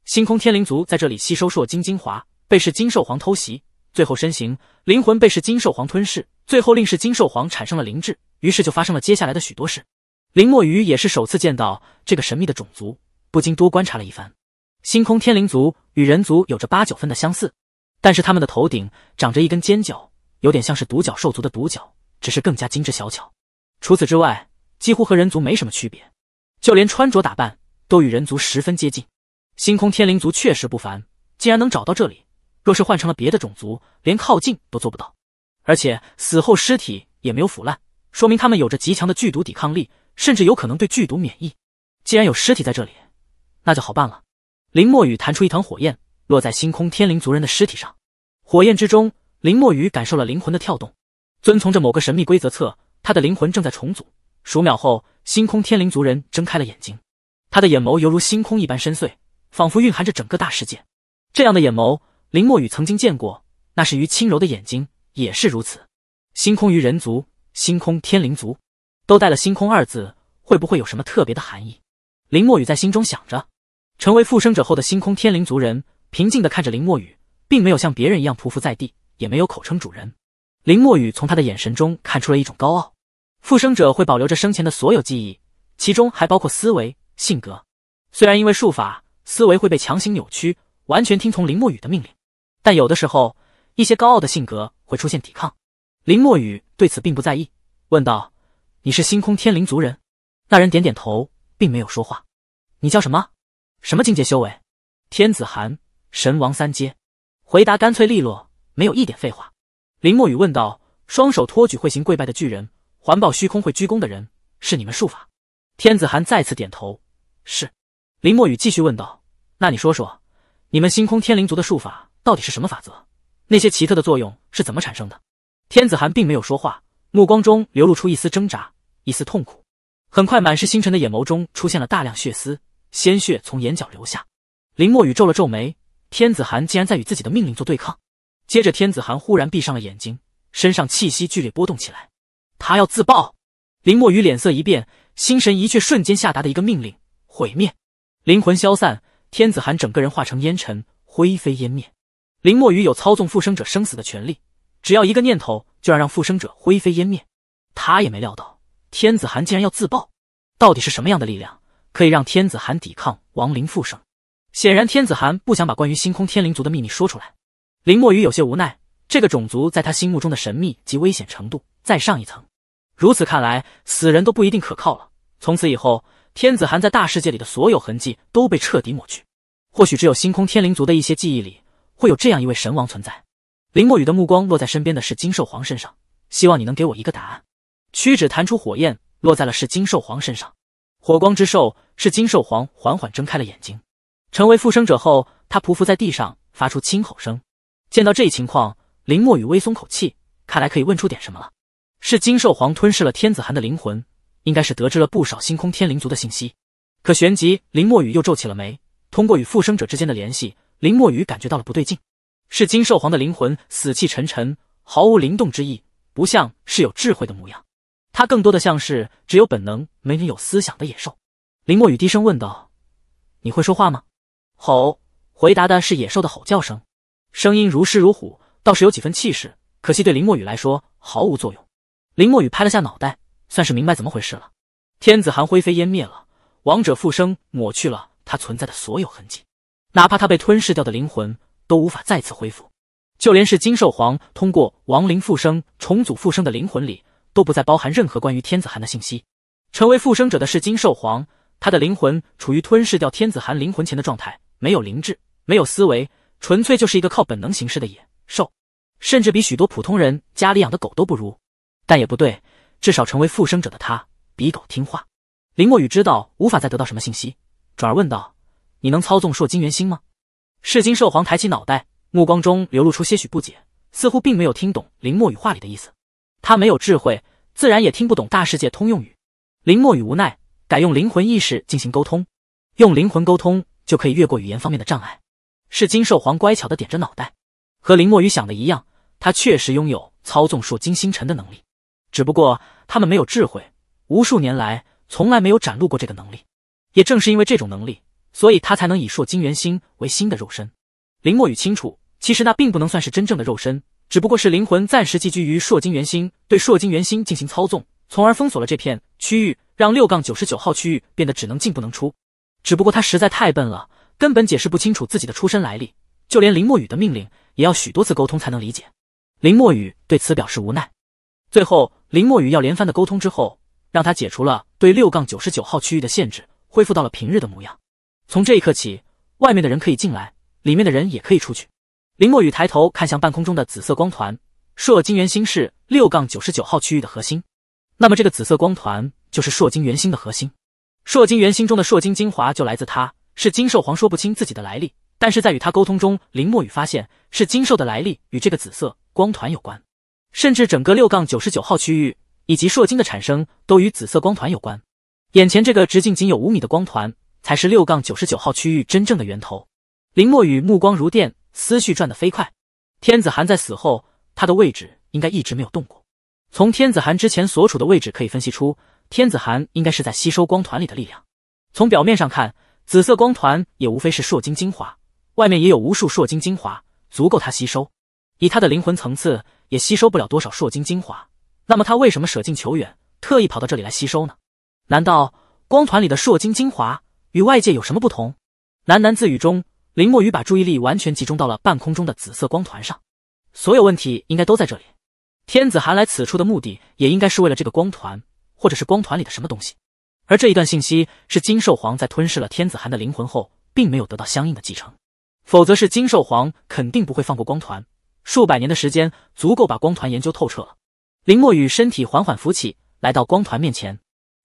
星空天灵族在这里吸收烁金精华，被噬金兽皇偷袭，最后身形、灵魂被噬金兽皇吞噬，最后令噬金兽皇产生了灵智，于是就发生了接下来的许多事。林墨雨也是首次见到这个神秘的种族，不禁多观察了一番。星空天灵族与人族有着八九分的相似，但是他们的头顶长着一根尖角，有点像是独角兽族的独角。只是更加精致小巧，除此之外，几乎和人族没什么区别，就连穿着打扮都与人族十分接近。星空天灵族确实不凡，竟然能找到这里。若是换成了别的种族，连靠近都做不到。而且死后尸体也没有腐烂，说明他们有着极强的剧毒抵抗力，甚至有可能对剧毒免疫。既然有尸体在这里，那就好办了。林墨雨弹出一团火焰，落在星空天灵族人的尸体上。火焰之中，林墨雨感受了灵魂的跳动。遵从着某个神秘规则册，他的灵魂正在重组。数秒后，星空天灵族人睁开了眼睛，他的眼眸犹如星空一般深邃，仿佛蕴含着整个大世界。这样的眼眸，林墨雨曾经见过，那是于轻柔的眼睛，也是如此。星空于人族，星空天灵族，都带了“星空”二字，会不会有什么特别的含义？林墨雨在心中想着。成为复生者后的星空天灵族人，平静的看着林墨雨，并没有像别人一样匍匐在地，也没有口称主人。林墨雨从他的眼神中看出了一种高傲。复生者会保留着生前的所有记忆，其中还包括思维、性格。虽然因为术法，思维会被强行扭曲，完全听从林墨雨的命令，但有的时候，一些高傲的性格会出现抵抗。林墨雨对此并不在意，问道：“你是星空天灵族人？”那人点点头，并没有说话。你叫什么？什么境界修为？天子寒，神王三阶。回答干脆利落，没有一点废话。林墨雨问道：“双手托举会行跪拜的巨人，环抱虚空会鞠躬的人，是你们术法？”天子寒再次点头：“是。”林墨雨继续问道：“那你说说，你们星空天灵族的术法到底是什么法则？那些奇特的作用是怎么产生的？”天子寒并没有说话，目光中流露出一丝挣扎，一丝痛苦。很快，满是星辰的眼眸中出现了大量血丝，鲜血从眼角流下。林墨雨皱了皱眉：“天子寒竟然在与自己的命令做对抗。”接着，天子寒忽然闭上了眼睛，身上气息剧烈波动起来，他要自爆。林墨雨脸色一变，心神一却瞬间下达的一个命令：毁灭，灵魂消散。天子寒整个人化成烟尘，灰飞烟灭。林墨雨有操纵复生者生死的权利，只要一个念头，就要让复生者灰飞烟灭。他也没料到天子寒竟然要自爆，到底是什么样的力量可以让天子寒抵抗亡灵复生？显然，天子寒不想把关于星空天灵族的秘密说出来。林墨雨有些无奈，这个种族在他心目中的神秘及危险程度再上一层。如此看来，死人都不一定可靠了。从此以后，天子寒在大世界里的所有痕迹都被彻底抹去。或许只有星空天灵族的一些记忆里，会有这样一位神王存在。林墨雨的目光落在身边的是金兽皇身上，希望你能给我一个答案。屈指弹出火焰，落在了是金兽皇身上。火光之兽是金兽皇缓缓睁开了眼睛。成为复生者后，他匍匐在地上，发出轻吼声。见到这一情况，林墨雨微松口气，看来可以问出点什么了。是金兽皇吞噬了天子寒的灵魂，应该是得知了不少星空天灵族的信息。可旋即，林墨雨又皱起了眉。通过与复生者之间的联系，林墨雨感觉到了不对劲。是金兽皇的灵魂死气沉沉，毫无灵动之意，不像是有智慧的模样。他更多的像是只有本能，没人有思想的野兽。林墨雨低声问道：“你会说话吗？”吼！回答的是野兽的吼叫声。声音如狮如虎，倒是有几分气势，可惜对林墨雨来说毫无作用。林墨雨拍了下脑袋，算是明白怎么回事了。天子寒灰飞烟灭了，王者复生抹去了他存在的所有痕迹，哪怕他被吞噬掉的灵魂都无法再次恢复。就连是金兽皇通过亡灵复生重组复生的灵魂里，都不再包含任何关于天子寒的信息。成为复生者的是金兽皇，他的灵魂处于吞噬掉天子寒灵魂前的状态，没有灵智，没有思维。纯粹就是一个靠本能行事的野兽，甚至比许多普通人家里养的狗都不如。但也不对，至少成为复生者的他比狗听话。林墨雨知道无法再得到什么信息，转而问道：“你能操纵烁金元星吗？”噬金兽皇抬起脑袋，目光中流露出些许不解，似乎并没有听懂林墨雨话里的意思。他没有智慧，自然也听不懂大世界通用语。林墨雨无奈，改用灵魂意识进行沟通，用灵魂沟通就可以越过语言方面的障碍。是金兽皇乖巧的点着脑袋，和林墨雨想的一样，他确实拥有操纵烁金星辰的能力，只不过他们没有智慧，无数年来从来没有展露过这个能力。也正是因为这种能力，所以他才能以烁金元星为新的肉身。林墨雨清楚，其实那并不能算是真正的肉身，只不过是灵魂暂时寄居于烁金元星，对烁金元星进行操纵，从而封锁了这片区域，让六杠九十九号区域变得只能进不能出。只不过他实在太笨了。根本解释不清楚自己的出身来历，就连林墨雨的命令也要许多次沟通才能理解。林墨雨对此表示无奈。最后，林墨雨要连番的沟通之后，让他解除了对六杠九十九号区域的限制，恢复到了平日的模样。从这一刻起，外面的人可以进来，里面的人也可以出去。林墨雨抬头看向半空中的紫色光团，烁金圆星是六杠九十九号区域的核心，那么这个紫色光团就是烁金圆星的核心，烁金圆星中的烁金精华就来自它。是金兽皇说不清自己的来历，但是在与他沟通中，林墨雨发现是金兽的来历与这个紫色光团有关，甚至整个六杠九十九号区域以及烁金的产生都与紫色光团有关。眼前这个直径仅有五米的光团才是六杠九十九号区域真正的源头。林墨雨目光如电，思绪转得飞快。天子寒在死后，他的位置应该一直没有动过。从天子寒之前所处的位置可以分析出，天子寒应该是在吸收光团里的力量。从表面上看。紫色光团也无非是烁金精华，外面也有无数烁金精华，足够他吸收。以他的灵魂层次，也吸收不了多少烁金精华。那么他为什么舍近求远，特意跑到这里来吸收呢？难道光团里的烁金精华与外界有什么不同？喃喃自语中，林墨雨把注意力完全集中到了半空中的紫色光团上。所有问题应该都在这里。天子寒来此处的目的，也应该是为了这个光团，或者是光团里的什么东西。而这一段信息是金兽皇在吞噬了天子寒的灵魂后，并没有得到相应的继承，否则是金兽皇肯定不会放过光团。数百年的时间足够把光团研究透彻了。林墨雨身体缓缓浮起来，到光团面前，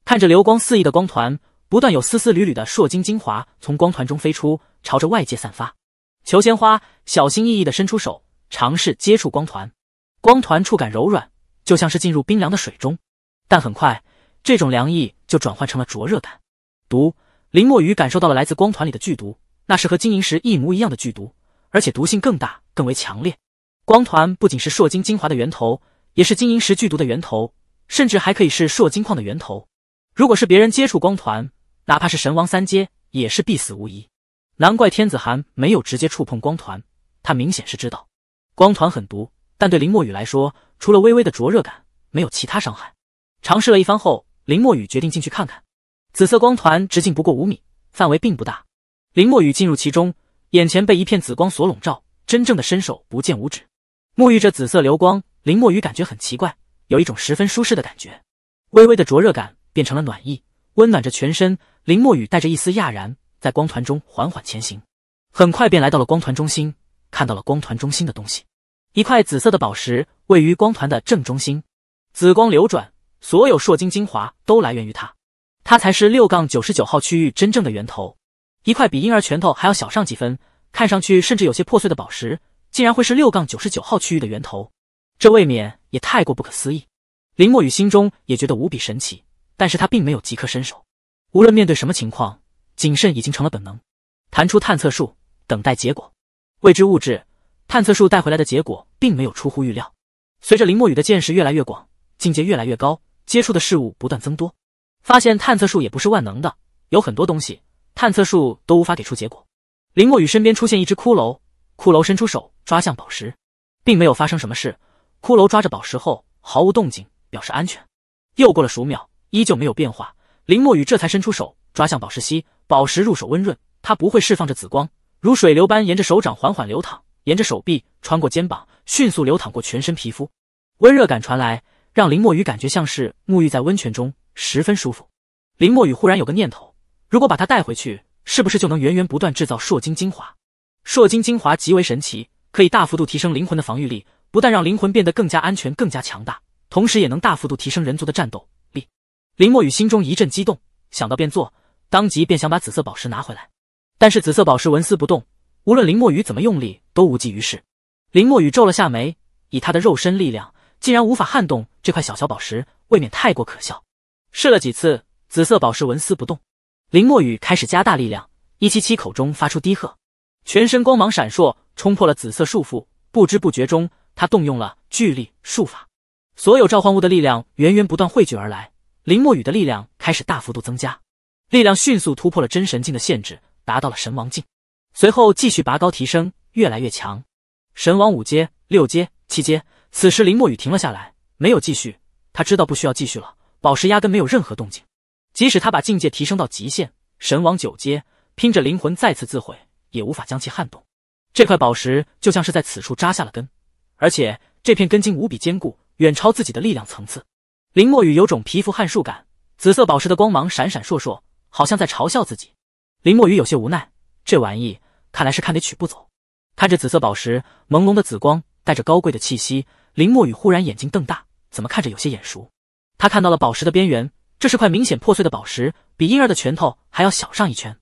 看着流光四溢的光团，不断有丝丝缕缕的烁金精华从光团中飞出，朝着外界散发。裘鲜花小心翼翼地伸出手，尝试接触光团，光团触感柔软，就像是进入冰凉的水中，但很快。这种凉意就转换成了灼热感，毒林墨雨感受到了来自光团里的剧毒，那是和金银石一模一样的剧毒，而且毒性更大，更为强烈。光团不仅是烁金精华的源头，也是金银石剧毒的源头，甚至还可以是烁金矿的源头。如果是别人接触光团，哪怕是神王三阶，也是必死无疑。难怪天子寒没有直接触碰光团，他明显是知道光团很毒，但对林墨雨来说，除了微微的灼热感，没有其他伤害。尝试了一番后。林墨雨决定进去看看，紫色光团直径不过五米，范围并不大。林墨雨进入其中，眼前被一片紫光所笼罩，真正的伸手不见五指。沐浴着紫色流光，林墨雨感觉很奇怪，有一种十分舒适的感觉。微微的灼热感变成了暖意，温暖着全身。林墨雨带着一丝讶然，在光团中缓缓前行，很快便来到了光团中心，看到了光团中心的东西——一块紫色的宝石，位于光团的正中心，紫光流转。所有烁金精华都来源于它，它才是六杠九十九号区域真正的源头。一块比婴儿拳头还要小上几分，看上去甚至有些破碎的宝石，竟然会是六杠九十九号区域的源头，这未免也太过不可思议。林墨雨心中也觉得无比神奇，但是他并没有即刻伸手。无论面对什么情况，谨慎已经成了本能。弹出探测术，等待结果。未知物质探测术带回来的结果并没有出乎预料。随着林墨雨的见识越来越广，境界越来越高。接触的事物不断增多，发现探测术也不是万能的，有很多东西探测术都无法给出结果。林墨雨身边出现一只骷髅，骷髅伸出手抓向宝石，并没有发生什么事。骷髅抓着宝石后毫无动静，表示安全。又过了数秒，依旧没有变化，林墨雨这才伸出手抓向宝石吸，宝石入手温润，它不会释放着紫光，如水流般沿着手掌缓缓流淌，沿着手臂穿过肩膀，迅速流淌过全身皮肤，温热感传来。让林墨雨感觉像是沐浴在温泉中，十分舒服。林墨雨忽然有个念头：如果把他带回去，是不是就能源源不断制造烁金精华？烁金精华极为神奇，可以大幅度提升灵魂的防御力，不但让灵魂变得更加安全、更加强大，同时也能大幅度提升人族的战斗力。林墨雨心中一阵激动，想到便做，当即便想把紫色宝石拿回来。但是紫色宝石纹丝不动，无论林墨雨怎么用力，都无济于事。林墨雨皱了下眉，以他的肉身力量。竟然无法撼动这块小小宝石，未免太过可笑。试了几次，紫色宝石纹丝不动。林墨雨开始加大力量，一七七口中发出低喝，全身光芒闪烁，冲破了紫色束缚。不知不觉中，他动用了巨力术法，所有召唤物的力量源源不断汇聚而来。林墨雨的力量开始大幅度增加，力量迅速突破了真神境的限制，达到了神王境。随后继续拔高提升，越来越强。神王五阶、六阶、七阶。此时，林墨雨停了下来，没有继续。他知道不需要继续了。宝石压根没有任何动静，即使他把境界提升到极限，神王九阶，拼着灵魂再次自毁，也无法将其撼动。这块宝石就像是在此处扎下了根，而且这片根茎无比坚固，远超自己的力量层次。林墨雨有种皮肤汗数感，紫色宝石的光芒闪闪烁烁，好像在嘲笑自己。林墨雨有些无奈，这玩意看来是看得取不走。看着紫色宝石，朦胧的紫光带着高贵的气息。林墨雨忽然眼睛瞪大，怎么看着有些眼熟？他看到了宝石的边缘，这是块明显破碎的宝石，比婴儿的拳头还要小上一圈。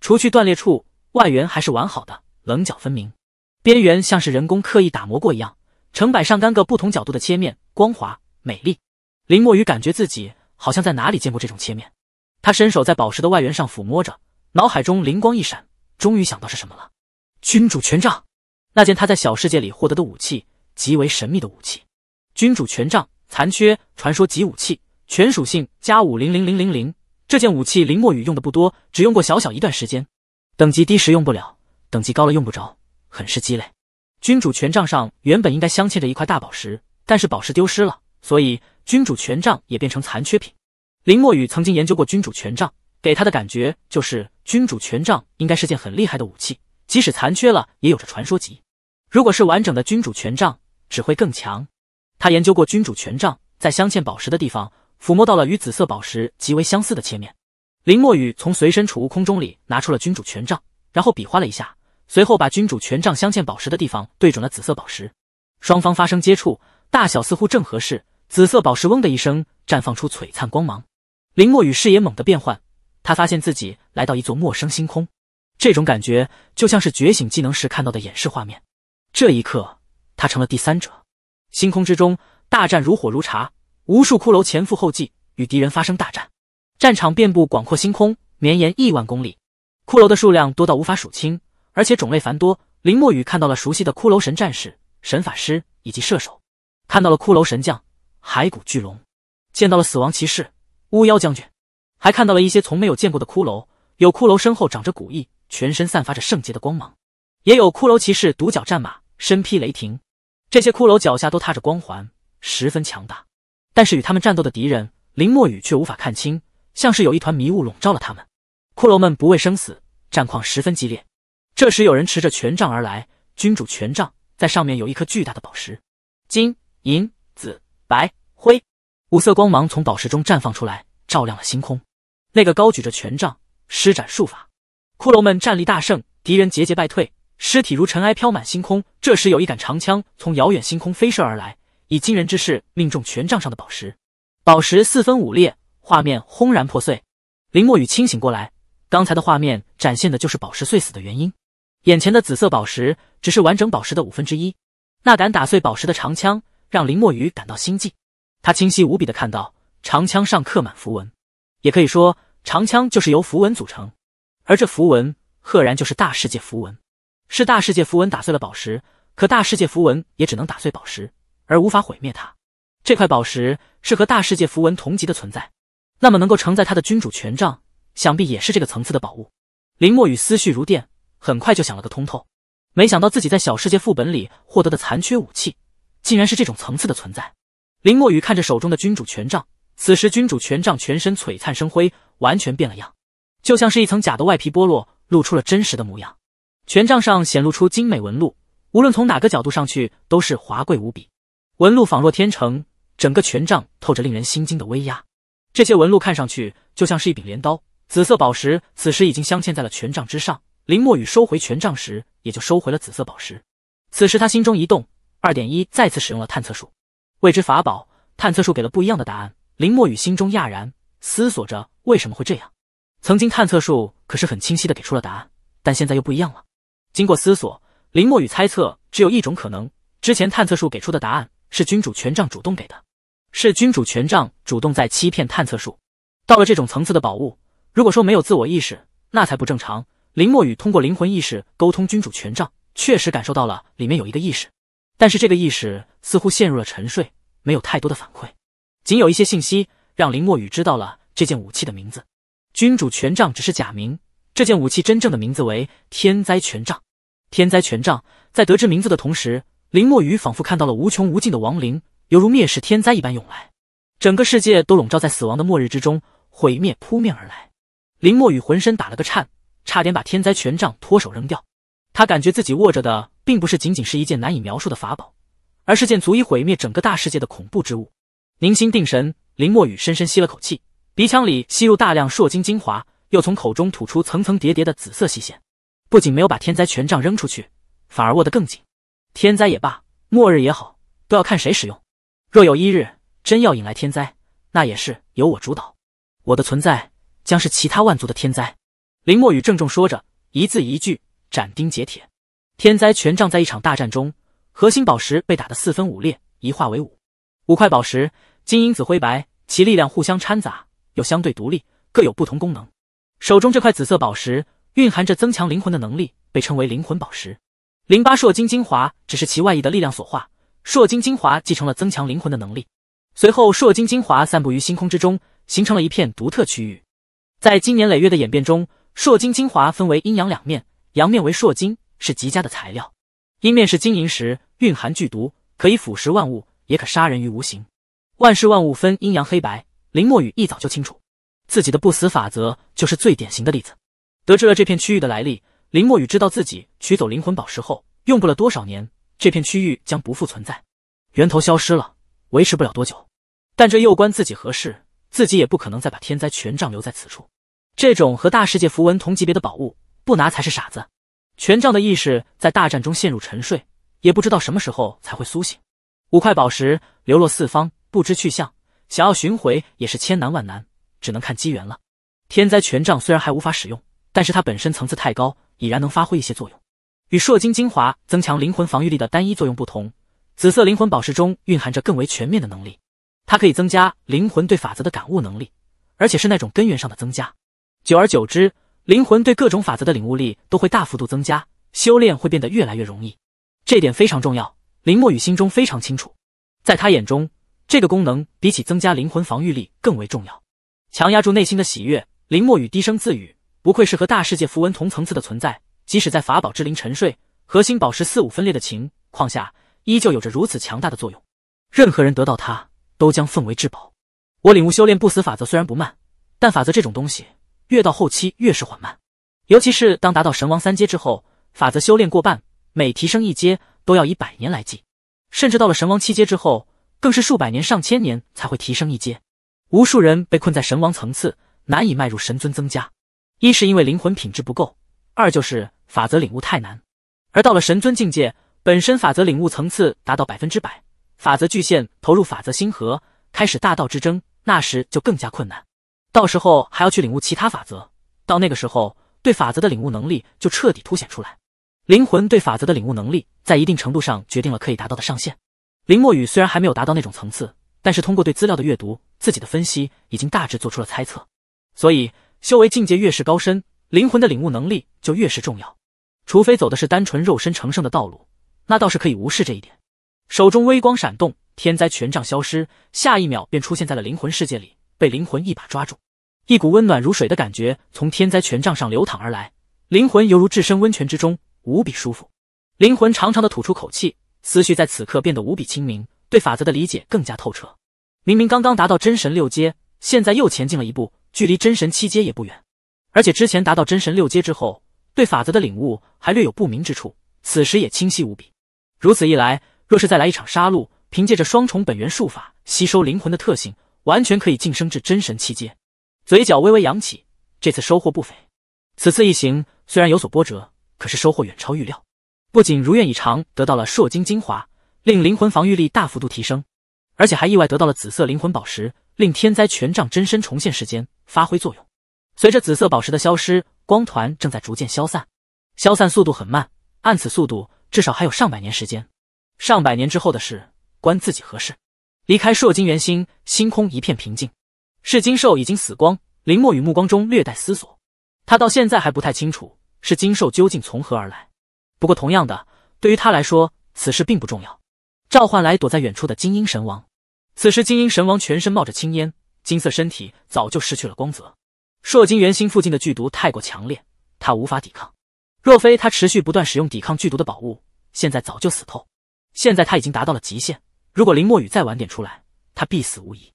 除去断裂处，外缘还是完好的，棱角分明，边缘像是人工刻意打磨过一样，成百上千个不同角度的切面，光滑美丽。林墨雨感觉自己好像在哪里见过这种切面。他伸手在宝石的外缘上抚摸着，脑海中灵光一闪，终于想到是什么了——君主权杖，那件他在小世界里获得的武器。极为神秘的武器，君主权杖残缺，传说级武器，全属性加五零零零零零。这件武器林墨雨用的不多，只用过小小一段时间。等级低时用不了，等级高了用不着，很是鸡肋。君主权杖上原本应该镶嵌着一块大宝石，但是宝石丢失了，所以君主权杖也变成残缺品。林墨雨曾经研究过君主权杖，给他的感觉就是君主权杖应该是件很厉害的武器，即使残缺了也有着传说级。如果是完整的君主权杖，只会更强。他研究过君主权杖，在镶嵌宝石的地方，抚摸到了与紫色宝石极为相似的切面。林墨雨从随身储物空中里拿出了君主权杖，然后比划了一下，随后把君主权杖镶嵌宝石的地方对准了紫色宝石，双方发生接触，大小似乎正合适。紫色宝石嗡的一声绽放出璀璨光芒。林墨雨视野猛地变换，他发现自己来到一座陌生星空，这种感觉就像是觉醒技能时看到的演示画面。这一刻。他成了第三者。星空之中，大战如火如茶，无数骷髅前赴后继与敌人发生大战。战场遍布广阔星空，绵延亿万公里。骷髅的数量多到无法数清，而且种类繁多。林墨雨看到了熟悉的骷髅神战士、神法师以及射手，看到了骷髅神将、骸骨巨龙，见到了死亡骑士、巫妖将军，还看到了一些从没有见过的骷髅。有骷髅身后长着骨翼，全身散发着圣洁的光芒；也有骷髅骑士、独角战马，身披雷霆。这些骷髅脚下都踏着光环，十分强大。但是与他们战斗的敌人林墨雨却无法看清，像是有一团迷雾笼罩了他们。骷髅们不畏生死，战况十分激烈。这时有人持着权杖而来，君主权杖在上面有一颗巨大的宝石，金、银、紫、白、灰五色光芒从宝石中绽放出来，照亮了星空。那个高举着权杖施展术法，骷髅们战力大胜，敌人节节败退。尸体如尘埃飘满星空。这时，有一杆长枪从遥远星空飞射而来，以惊人之势命中权杖上的宝石，宝石四分五裂，画面轰然破碎。林墨雨清醒过来，刚才的画面展现的就是宝石碎死的原因。眼前的紫色宝石只是完整宝石的五分之一。那杆打碎宝石的长枪让林墨雨感到心悸。他清晰无比的看到，长枪上刻满符文，也可以说，长枪就是由符文组成。而这符文，赫然就是大世界符文。是大世界符文打碎了宝石，可大世界符文也只能打碎宝石，而无法毁灭它。这块宝石是和大世界符文同级的存在，那么能够承载它的君主权杖，想必也是这个层次的宝物。林墨雨思绪如电，很快就想了个通透。没想到自己在小世界副本里获得的残缺武器，竟然是这种层次的存在。林墨雨看着手中的君主权杖，此时君主权杖全身璀璨生辉，完全变了样，就像是一层假的外皮剥落，露出了真实的模样。权杖上显露出精美纹路，无论从哪个角度上去，都是华贵无比。纹路仿若天成，整个权杖透着令人心惊的威压。这些纹路看上去就像是一柄镰刀。紫色宝石此时已经镶嵌在了权杖之上，林墨雨收回权杖时，也就收回了紫色宝石。此时他心中一动，二点一再次使用了探测术，未知法宝探测术给了不一样的答案。林墨雨心中讶然，思索着为什么会这样。曾经探测术可是很清晰的给出了答案，但现在又不一样了。经过思索，林墨雨猜测只有一种可能：之前探测术给出的答案是君主权杖主动给的，是君主权杖主动在欺骗探测术。到了这种层次的宝物，如果说没有自我意识，那才不正常。林墨雨通过灵魂意识沟通君主权杖，确实感受到了里面有一个意识，但是这个意识似乎陷入了沉睡，没有太多的反馈，仅有一些信息让林墨雨知道了这件武器的名字。君主权杖只是假名，这件武器真正的名字为天灾权杖。天灾权杖，在得知名字的同时，林墨雨仿佛看到了无穷无尽的亡灵，犹如灭世天灾一般涌来，整个世界都笼罩在死亡的末日之中，毁灭扑面而来。林墨雨浑身打了个颤，差点把天灾权杖脱手扔掉。他感觉自己握着的，并不是仅仅是一件难以描述的法宝，而是件足以毁灭整个大世界的恐怖之物。凝心定神，林墨雨深深吸了口气，鼻腔里吸入大量烁金精华，又从口中吐出层层叠叠的紫色细线。不仅没有把天灾权杖扔出去，反而握得更紧。天灾也罢，末日也好，都要看谁使用。若有一日真要引来天灾，那也是由我主导。我的存在将是其他万族的天灾。林墨雨郑重说着，一字一句斩钉截铁。天灾权杖在一场大战中，核心宝石被打得四分五裂，一化为五。五块宝石，金银紫灰白，其力量互相掺杂，又相对独立，各有不同功能。手中这块紫色宝石。蕴含着增强灵魂的能力，被称为灵魂宝石。淋巴烁金精华只是其外溢的力量所化，烁金精华继承了增强灵魂的能力。随后，烁金精华散布于星空之中，形成了一片独特区域。在经年累月的演变中，烁金精华分为阴阳两面，阳面为烁金，是极佳的材料；阴面是金银石，蕴含剧毒，可以腐蚀万物，也可杀人于无形。万事万物分阴阳黑白，林墨雨一早就清楚，自己的不死法则就是最典型的例子。得知了这片区域的来历，林墨雨知道自己取走灵魂宝石后，用不了多少年，这片区域将不复存在，源头消失了，维持不了多久。但这又关自己何事？自己也不可能再把天灾权杖留在此处。这种和大世界符文同级别的宝物，不拿才是傻子。权杖的意识在大战中陷入沉睡，也不知道什么时候才会苏醒。五块宝石流落四方，不知去向，想要寻回也是千难万难，只能看机缘了。天灾权杖虽然还无法使用。但是它本身层次太高，已然能发挥一些作用。与烁金精华增强灵魂防御力的单一作用不同，紫色灵魂宝石中蕴含着更为全面的能力。它可以增加灵魂对法则的感悟能力，而且是那种根源上的增加。久而久之，灵魂对各种法则的领悟力都会大幅度增加，修炼会变得越来越容易。这点非常重要，林墨雨心中非常清楚。在他眼中，这个功能比起增加灵魂防御力更为重要。强压住内心的喜悦，林墨雨低声自语。不愧是和大世界符文同层次的存在，即使在法宝之灵沉睡、核心宝石四五分裂的情况下，依旧有着如此强大的作用。任何人得到它，都将奉为至宝。我领悟修炼不死法则虽然不慢，但法则这种东西，越到后期越是缓慢。尤其是当达到神王三阶之后，法则修炼过半，每提升一阶都要以百年来计，甚至到了神王七阶之后，更是数百年上千年才会提升一阶。无数人被困在神王层次，难以迈入神尊增加。一是因为灵魂品质不够，二就是法则领悟太难。而到了神尊境界，本身法则领悟层次达到百分之百，法则巨线投入法则星河，开始大道之争，那时就更加困难。到时候还要去领悟其他法则，到那个时候，对法则的领悟能力就彻底凸显出来。灵魂对法则的领悟能力，在一定程度上决定了可以达到的上限。林墨雨虽然还没有达到那种层次，但是通过对资料的阅读，自己的分析已经大致做出了猜测，所以。修为境界越是高深，灵魂的领悟能力就越是重要。除非走的是单纯肉身成圣的道路，那倒是可以无视这一点。手中微光闪动，天灾权杖消失，下一秒便出现在了灵魂世界里，被灵魂一把抓住。一股温暖如水的感觉从天灾权杖上流淌而来，灵魂犹如置身温泉之中，无比舒服。灵魂长长的吐出口气，思绪在此刻变得无比清明，对法则的理解更加透彻。明明刚刚达到真神六阶，现在又前进了一步。距离真神七阶也不远，而且之前达到真神六阶之后，对法则的领悟还略有不明之处，此时也清晰无比。如此一来，若是再来一场杀戮，凭借着双重本源术法吸收灵魂的特性，完全可以晋升至真神七阶。嘴角微微扬起，这次收获不菲。此次一行虽然有所波折，可是收获远超预料。不仅如愿以偿得到了烁金精华，令灵魂防御力大幅度提升，而且还意外得到了紫色灵魂宝石。令天灾权杖真身重现，时间发挥作用。随着紫色宝石的消失，光团正在逐渐消散，消散速度很慢，按此速度，至少还有上百年时间。上百年之后的事，关自己何事？离开烁金元星，星空一片平静。是金兽已经死光。林墨与目光中略带思索，他到现在还不太清楚是金兽究竟从何而来。不过同样的，对于他来说，此事并不重要。召唤来躲在远处的精英神王。此时，金鹰神王全身冒着青烟，金色身体早就失去了光泽。烁金圆心附近的剧毒太过强烈，他无法抵抗。若非他持续不断使用抵抗剧毒的宝物，现在早就死透。现在他已经达到了极限，如果林墨雨再晚点出来，他必死无疑。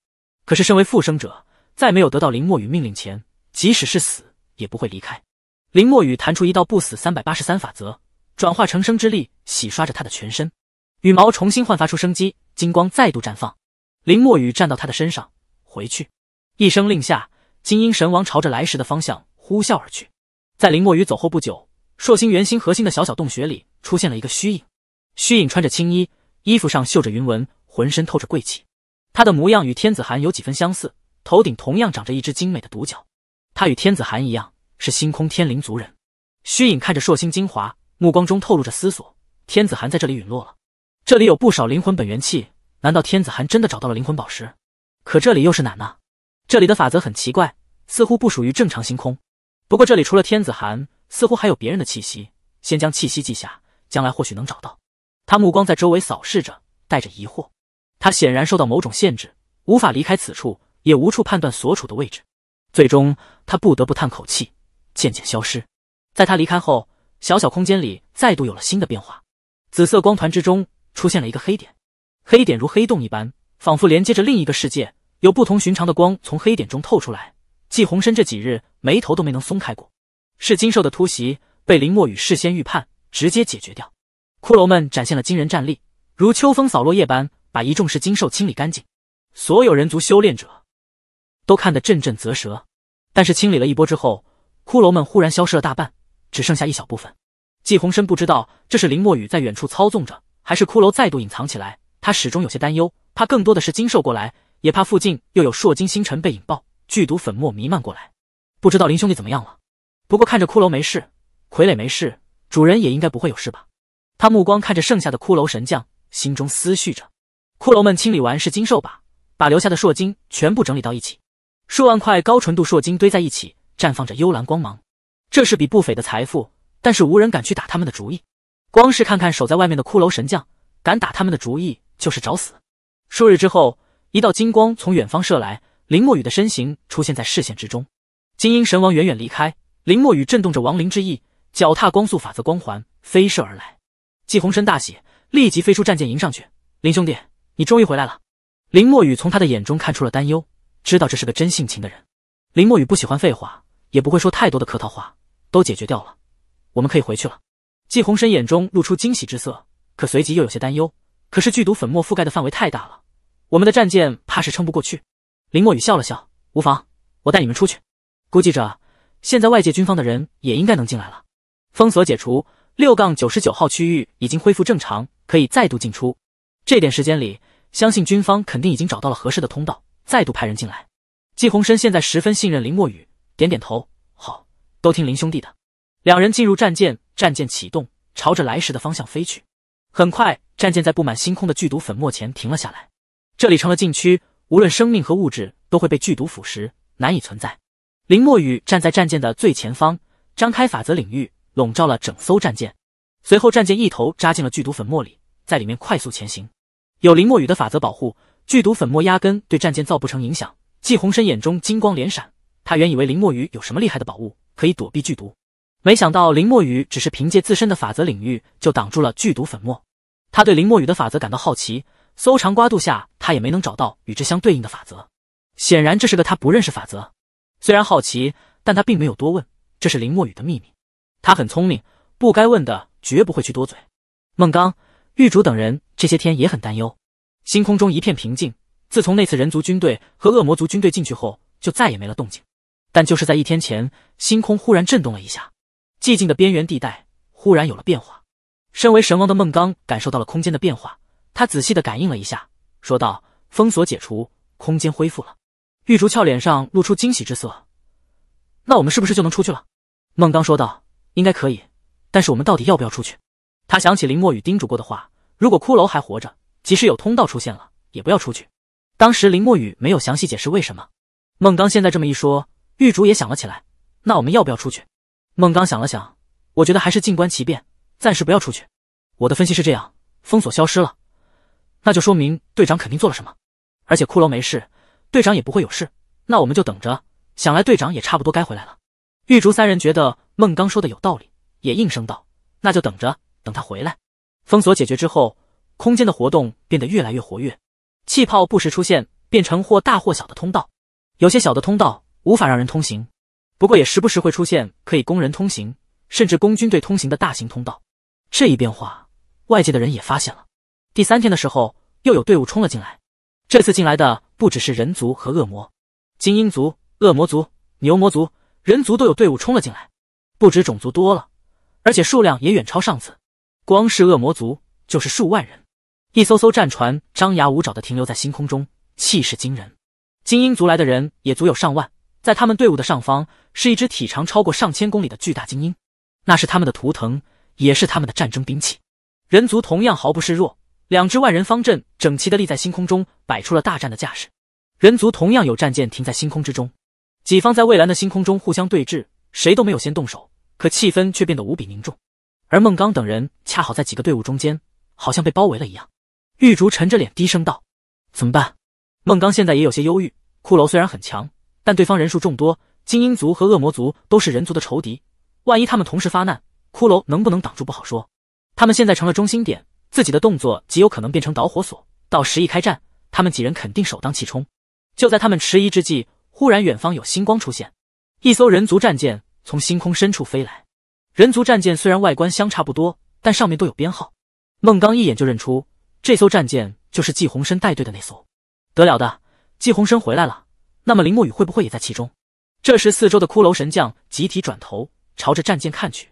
可是身为复生者，在没有得到林墨雨命令前，即使是死也不会离开。林墨雨弹出一道不死三百八十三法则，转化成生之力，洗刷着他的全身羽毛，重新焕发出生机，金光再度绽放。林墨雨站到他的身上，回去。一声令下，金鹰神王朝着来时的方向呼啸而去。在林墨雨走后不久，朔星元心核心的小小洞穴里出现了一个虚影。虚影穿着青衣，衣服上绣着云纹，浑身透着贵气。他的模样与天子寒有几分相似，头顶同样长着一只精美的独角。他与天子寒一样，是星空天灵族人。虚影看着朔星精华，目光中透露着思索。天子寒在这里陨落了，这里有不少灵魂本源气。难道天子寒真的找到了灵魂宝石？可这里又是哪呢？这里的法则很奇怪，似乎不属于正常星空。不过这里除了天子寒，似乎还有别人的气息。先将气息记下，将来或许能找到。他目光在周围扫视着，带着疑惑。他显然受到某种限制，无法离开此处，也无处判断所处的位置。最终，他不得不叹口气，渐渐消失。在他离开后，小小空间里再度有了新的变化。紫色光团之中出现了一个黑点。黑点如黑洞一般，仿佛连接着另一个世界。有不同寻常的光从黑点中透出来。季洪深这几日眉头都没能松开过。是金兽的突袭被林墨雨事先预判，直接解决掉。骷髅们展现了惊人战力，如秋风扫落叶般把一众是金兽清理干净。所有人族修炼者都看得阵阵啧舌。但是清理了一波之后，骷髅们忽然消失了大半，只剩下一小部分。季洪深不知道这是林墨雨在远处操纵着，还是骷髅再度隐藏起来。他始终有些担忧，怕更多的是金兽过来，也怕附近又有烁金星辰被引爆，剧毒粉末弥漫过来。不知道林兄弟怎么样了？不过看着骷髅没事，傀儡没事，主人也应该不会有事吧？他目光看着剩下的骷髅神将，心中思绪着：骷髅们清理完是金兽吧？把留下的烁金全部整理到一起，数万块高纯度烁金堆在一起，绽放着幽蓝光芒。这是笔不菲的财富，但是无人敢去打他们的主意。光是看看守在外面的骷髅神将，敢打他们的主意？就是找死。数日之后，一道金光从远方射来，林墨雨的身形出现在视线之中。金鹰神王远远离开，林墨雨震动着亡灵之翼，脚踏光速法则光环飞射而来。季红深大喜，立即飞出战舰迎上去：“林兄弟，你终于回来了。”林墨雨从他的眼中看出了担忧，知道这是个真性情的人。林墨雨不喜欢废话，也不会说太多的客套话。都解决掉了，我们可以回去了。季红深眼中露出惊喜之色，可随即又有些担忧。可是剧毒粉末覆盖的范围太大了，我们的战舰怕是撑不过去。林墨雨笑了笑，无妨，我带你们出去。估计着现在外界军方的人也应该能进来了。封锁解除，六杠九十九号区域已经恢复正常，可以再度进出。这点时间里，相信军方肯定已经找到了合适的通道，再度派人进来。季洪深现在十分信任林墨雨，点点头，好，都听林兄弟的。两人进入战舰，战舰启动，朝着来时的方向飞去。很快，战舰在布满星空的剧毒粉末前停了下来。这里成了禁区，无论生命和物质都会被剧毒腐蚀，难以存在。林墨雨站在战舰的最前方，张开法则领域，笼罩了整艘战舰。随后，战舰一头扎进了剧毒粉末里，在里面快速前行。有林墨雨的法则保护，剧毒粉末压根对战舰造不成影响。季红深眼中金光连闪，他原以为林墨雨有什么厉害的宝物，可以躲避剧毒。没想到林墨雨只是凭借自身的法则领域就挡住了剧毒粉末。他对林墨雨的法则感到好奇，搜肠刮肚下他也没能找到与之相对应的法则。显然这是个他不认识法则。虽然好奇，但他并没有多问，这是林墨雨的秘密。他很聪明，不该问的绝不会去多嘴。孟刚、玉竹等人这些天也很担忧。星空中一片平静，自从那次人族军队和恶魔族军队进去后，就再也没了动静。但就是在一天前，星空忽然震动了一下。寂静的边缘地带忽然有了变化。身为神王的孟刚感受到了空间的变化，他仔细地感应了一下，说道：“封锁解除，空间恢复了。”玉竹俏脸上露出惊喜之色：“那我们是不是就能出去了？”孟刚说道：“应该可以，但是我们到底要不要出去？”他想起林墨雨叮嘱过的话：“如果骷髅还活着，即使有通道出现了，也不要出去。”当时林墨雨没有详细解释为什么。孟刚现在这么一说，玉竹也想了起来：“那我们要不要出去？”孟刚想了想，我觉得还是静观其变，暂时不要出去。我的分析是这样：封锁消失了，那就说明队长肯定做了什么。而且骷髅没事，队长也不会有事，那我们就等着。想来队长也差不多该回来了。玉竹三人觉得孟刚说的有道理，也应声道：“那就等着，等他回来。”封锁解决之后，空间的活动变得越来越活跃，气泡不时出现，变成或大或小的通道，有些小的通道无法让人通行。不过也时不时会出现可以供人通行，甚至供军队通行的大型通道。这一变化，外界的人也发现了。第三天的时候，又有队伍冲了进来。这次进来的不只是人族和恶魔，精英族、恶魔族、牛魔族、人族都有队伍冲了进来。不止种族多了，而且数量也远超上次。光是恶魔族就是数万人，一艘艘战船张牙舞爪的停留在星空中，气势惊人。精英族来的人也足有上万。在他们队伍的上方，是一只体长超过上千公里的巨大精英，那是他们的图腾，也是他们的战争兵器。人族同样毫不示弱，两支万人方阵整齐的立在星空中，摆出了大战的架势。人族同样有战舰停在星空之中，几方在蔚蓝的星空中互相对峙，谁都没有先动手，可气氛却变得无比凝重。而孟刚等人恰好在几个队伍中间，好像被包围了一样。玉竹沉着脸低声道：“怎么办？”孟刚现在也有些忧郁，骷髅虽然很强。但对方人数众多，精英族和恶魔族都是人族的仇敌，万一他们同时发难，骷髅能不能挡住不好说。他们现在成了中心点，自己的动作极有可能变成导火索，到时一开战，他们几人肯定首当其冲。就在他们迟疑之际，忽然远方有星光出现，一艘人族战舰从星空深处飞来。人族战舰虽然外观相差不多，但上面都有编号。孟刚一眼就认出，这艘战舰就是季鸿生带队的那艘。得了的，季鸿生回来了。那么林墨雨会不会也在其中？这时，四周的骷髅神将集体转头，朝着战舰看去。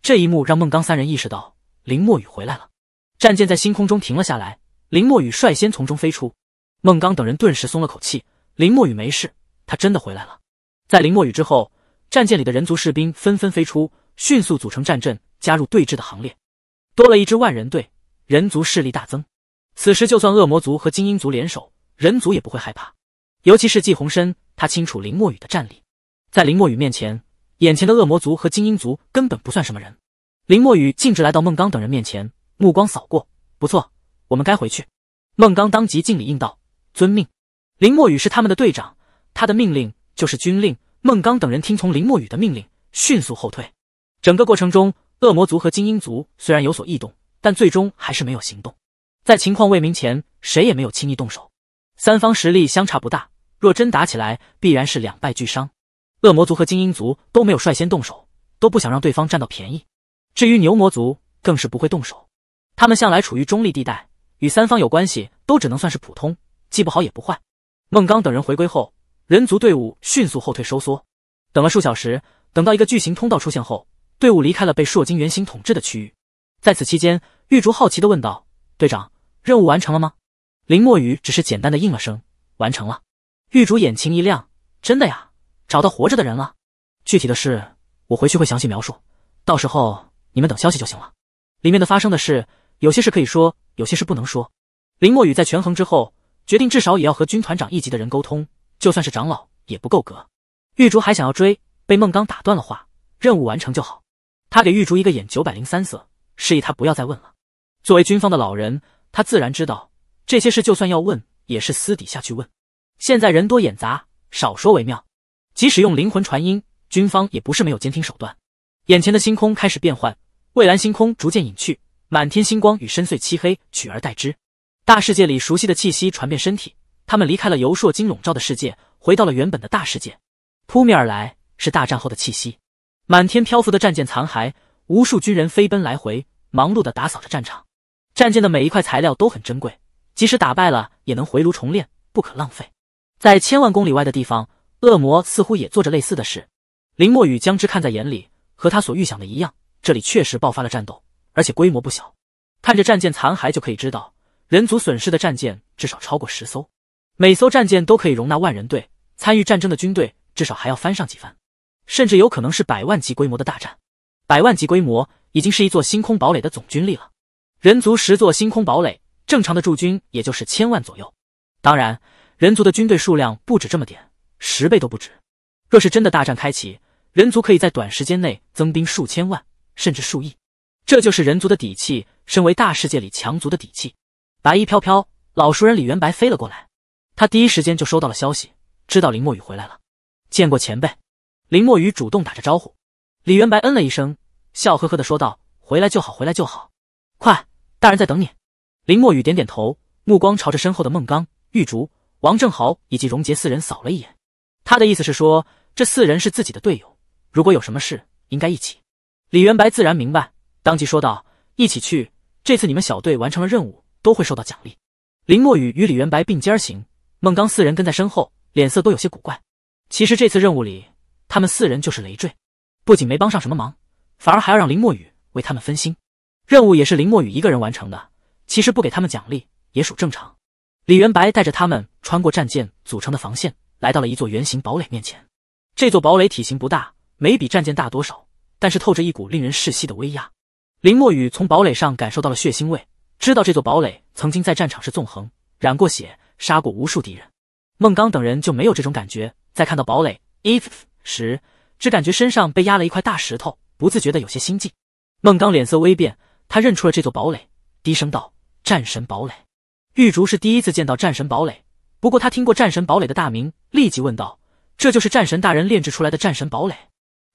这一幕让孟刚三人意识到，林墨雨回来了。战舰在星空中停了下来，林墨雨率先从中飞出。孟刚等人顿时松了口气，林墨雨没事，他真的回来了。在林墨雨之后，战舰里的人族士兵纷纷飞出，迅速组成战阵，加入对峙的行列。多了一支万人队，人族势力大增。此时，就算恶魔族和精英族联手，人族也不会害怕。尤其是季鸿深，他清楚林墨雨的战力，在林墨雨面前，眼前的恶魔族和精英族根本不算什么人。林墨雨径直来到孟刚等人面前，目光扫过，不错，我们该回去。孟刚当即敬礼应道：“遵命。”林墨雨是他们的队长，他的命令就是军令，孟刚等人听从林墨雨的命令，迅速后退。整个过程中，恶魔族和精英族虽然有所异动，但最终还是没有行动。在情况未明前，谁也没有轻易动手。三方实力相差不大。若真打起来，必然是两败俱伤。恶魔族和精英族都没有率先动手，都不想让对方占到便宜。至于牛魔族，更是不会动手。他们向来处于中立地带，与三方有关系都只能算是普通，既不好也不坏。孟刚等人回归后，人族队伍迅速后退收缩。等了数小时，等到一个巨型通道出现后，队伍离开了被烁金原形统治的区域。在此期间，玉竹好奇地问道：“队长，任务完成了吗？”林墨雨只是简单的应了声：“完成了。”玉竹眼睛一亮，真的呀，找到活着的人了。具体的事我回去会详细描述，到时候你们等消息就行了。里面的发生的事，有些事可以说，有些事不能说。林墨雨在权衡之后，决定至少也要和军团长一级的人沟通，就算是长老也不够格。玉竹还想要追，被孟刚打断了话。任务完成就好，他给玉竹一个眼九百零三色，示意他不要再问了。作为军方的老人，他自然知道这些事，就算要问，也是私底下去问。现在人多眼杂，少说为妙。即使用灵魂传音，军方也不是没有监听手段。眼前的星空开始变幻，蔚蓝星空逐渐隐去，满天星光与深邃漆黑取而代之。大世界里熟悉的气息传遍身体，他们离开了由烁金笼罩的世界，回到了原本的大世界。扑面而来是大战后的气息，满天漂浮的战舰残骸，无数军人飞奔来回，忙碌地打扫着战场。战舰的每一块材料都很珍贵，即使打败了也能回炉重炼，不可浪费。在千万公里外的地方，恶魔似乎也做着类似的事。林墨雨将之看在眼里，和他所预想的一样，这里确实爆发了战斗，而且规模不小。看着战舰残骸就可以知道，人族损失的战舰至少超过十艘，每艘战舰都可以容纳万人队。参与战争的军队至少还要翻上几番，甚至有可能是百万级规模的大战。百万级规模已经是一座星空堡垒的总军力了。人族十座星空堡垒，正常的驻军也就是千万左右，当然。人族的军队数量不止这么点，十倍都不止。若是真的大战开启，人族可以在短时间内增兵数千万，甚至数亿。这就是人族的底气，身为大世界里强族的底气。白衣飘飘，老熟人李元白飞了过来，他第一时间就收到了消息，知道林墨雨回来了。见过前辈。林墨雨主动打着招呼。李元白嗯了一声，笑呵呵的说道：“回来就好，回来就好。快，大人在等你。”林墨雨点点头，目光朝着身后的孟刚、玉竹。王正豪以及荣杰四人扫了一眼，他的意思是说，这四人是自己的队友，如果有什么事，应该一起。李元白自然明白，当即说道：“一起去，这次你们小队完成了任务，都会受到奖励。”林墨雨与李元白并肩行，孟刚四人跟在身后，脸色都有些古怪。其实这次任务里，他们四人就是累赘，不仅没帮上什么忙，反而还要让林墨雨为他们分心。任务也是林墨雨一个人完成的，其实不给他们奖励也属正常。李元白带着他们。穿过战舰组成的防线，来到了一座圆形堡垒面前。这座堡垒体型不大，没比战舰大多少，但是透着一股令人窒息的威压。林墨雨从堡垒上感受到了血腥味，知道这座堡垒曾经在战场是纵横，染过血，杀过无数敌人。孟刚等人就没有这种感觉，在看到堡垒 if 时，只感觉身上被压了一块大石头，不自觉的有些心悸。孟刚脸色微变，他认出了这座堡垒，低声道：“战神堡垒。”玉竹是第一次见到战神堡垒。不过他听过战神堡垒的大名，立即问道：“这就是战神大人炼制出来的战神堡垒？”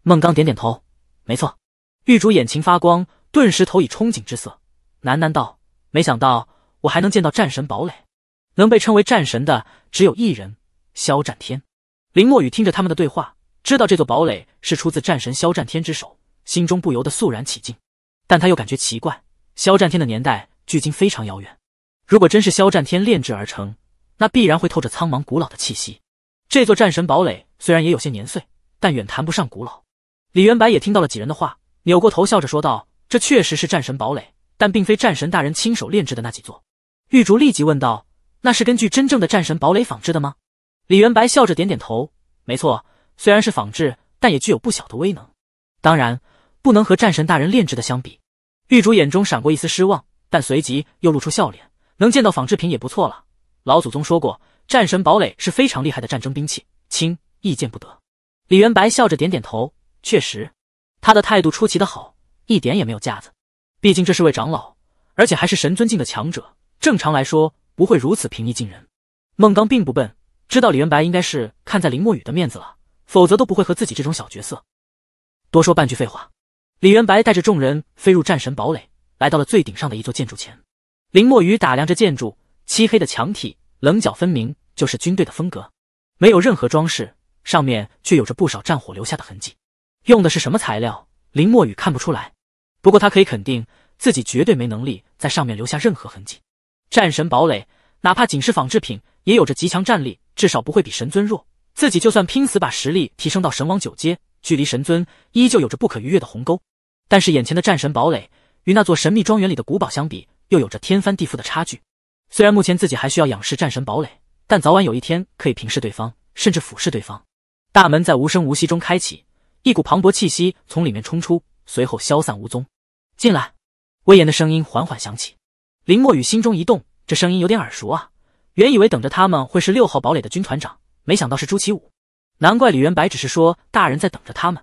孟刚点点头：“没错。”玉主眼睛发光，顿时投以憧憬之色，喃喃道：“没想到我还能见到战神堡垒。能被称为战神的只有一人，肖战天。”林墨雨听着他们的对话，知道这座堡垒是出自战神肖战天之手，心中不由得肃然起敬。但他又感觉奇怪，肖战天的年代距今非常遥远，如果真是肖战天炼制而成，那必然会透着苍茫古老的气息。这座战神堡垒虽然也有些年岁，但远谈不上古老。李元白也听到了几人的话，扭过头笑着说道：“这确实是战神堡垒，但并非战神大人亲手炼制的那几座。”玉竹立即问道：“那是根据真正的战神堡垒仿制的吗？”李元白笑着点点头：“没错，虽然是仿制，但也具有不小的威能。当然，不能和战神大人炼制的相比。”玉竹眼中闪过一丝失望，但随即又露出笑脸：“能见到仿制品也不错了。”老祖宗说过，战神堡垒是非常厉害的战争兵器，轻易见不得。李元白笑着点点头，确实，他的态度出奇的好，一点也没有架子。毕竟这是位长老，而且还是神尊境的强者，正常来说不会如此平易近人。孟刚并不笨，知道李元白应该是看在林墨雨的面子了，否则都不会和自己这种小角色多说半句废话。李元白带着众人飞入战神堡垒，来到了最顶上的一座建筑前。林墨雨打量着建筑。漆黑的墙体，棱角分明，就是军队的风格，没有任何装饰，上面却有着不少战火留下的痕迹。用的是什么材料？林墨雨看不出来，不过他可以肯定，自己绝对没能力在上面留下任何痕迹。战神堡垒，哪怕仅是仿制品，也有着极强战力，至少不会比神尊弱。自己就算拼死把实力提升到神王九阶，距离神尊依旧有着不可逾越的鸿沟。但是眼前的战神堡垒，与那座神秘庄园里的古堡相比，又有着天翻地覆的差距。虽然目前自己还需要仰视战神堡垒，但早晚有一天可以平视对方，甚至俯视对方。大门在无声无息中开启，一股磅礴气息从里面冲出，随后消散无踪。进来，威严的声音缓缓响起。林墨雨心中一动，这声音有点耳熟啊。原以为等着他们会是六号堡垒的军团长，没想到是朱祁武。难怪李元白只是说大人在等着他们，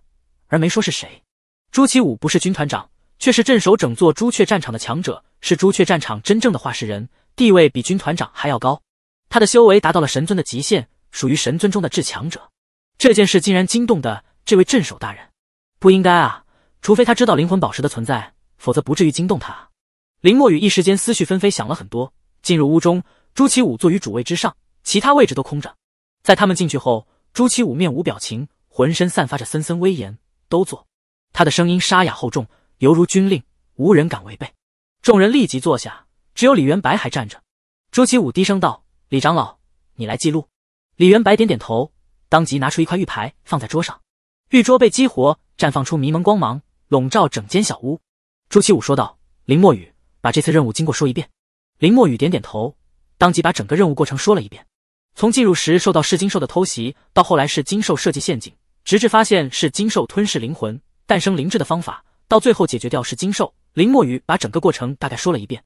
而没说是谁。朱祁武不是军团长，却是镇守整座朱雀战场的强者，是朱雀战场真正的化事人。地位比军团长还要高，他的修为达到了神尊的极限，属于神尊中的至强者。这件事竟然惊动的这位镇守大人，不应该啊！除非他知道灵魂宝石的存在，否则不至于惊动他。林墨雨一时间思绪纷飞，想了很多。进入屋中，朱祁武坐于主位之上，其他位置都空着。在他们进去后，朱祁武面无表情，浑身散发着森森威严。都坐，他的声音沙哑厚重，犹如军令，无人敢违背。众人立即坐下。只有李元白还站着，朱祁武低声道：“李长老，你来记录。”李元白点点头，当即拿出一块玉牌放在桌上，玉桌被激活，绽放出迷蒙光芒，笼罩整间小屋。朱祁武说道：“林墨雨，把这次任务经过说一遍。”林墨雨点点头，当即把整个任务过程说了一遍：从进入时受到噬金兽的偷袭，到后来是金兽设计陷阱，直至发现是金兽吞噬灵魂、诞生灵智的方法，到最后解决掉是金兽。林墨雨把整个过程大概说了一遍。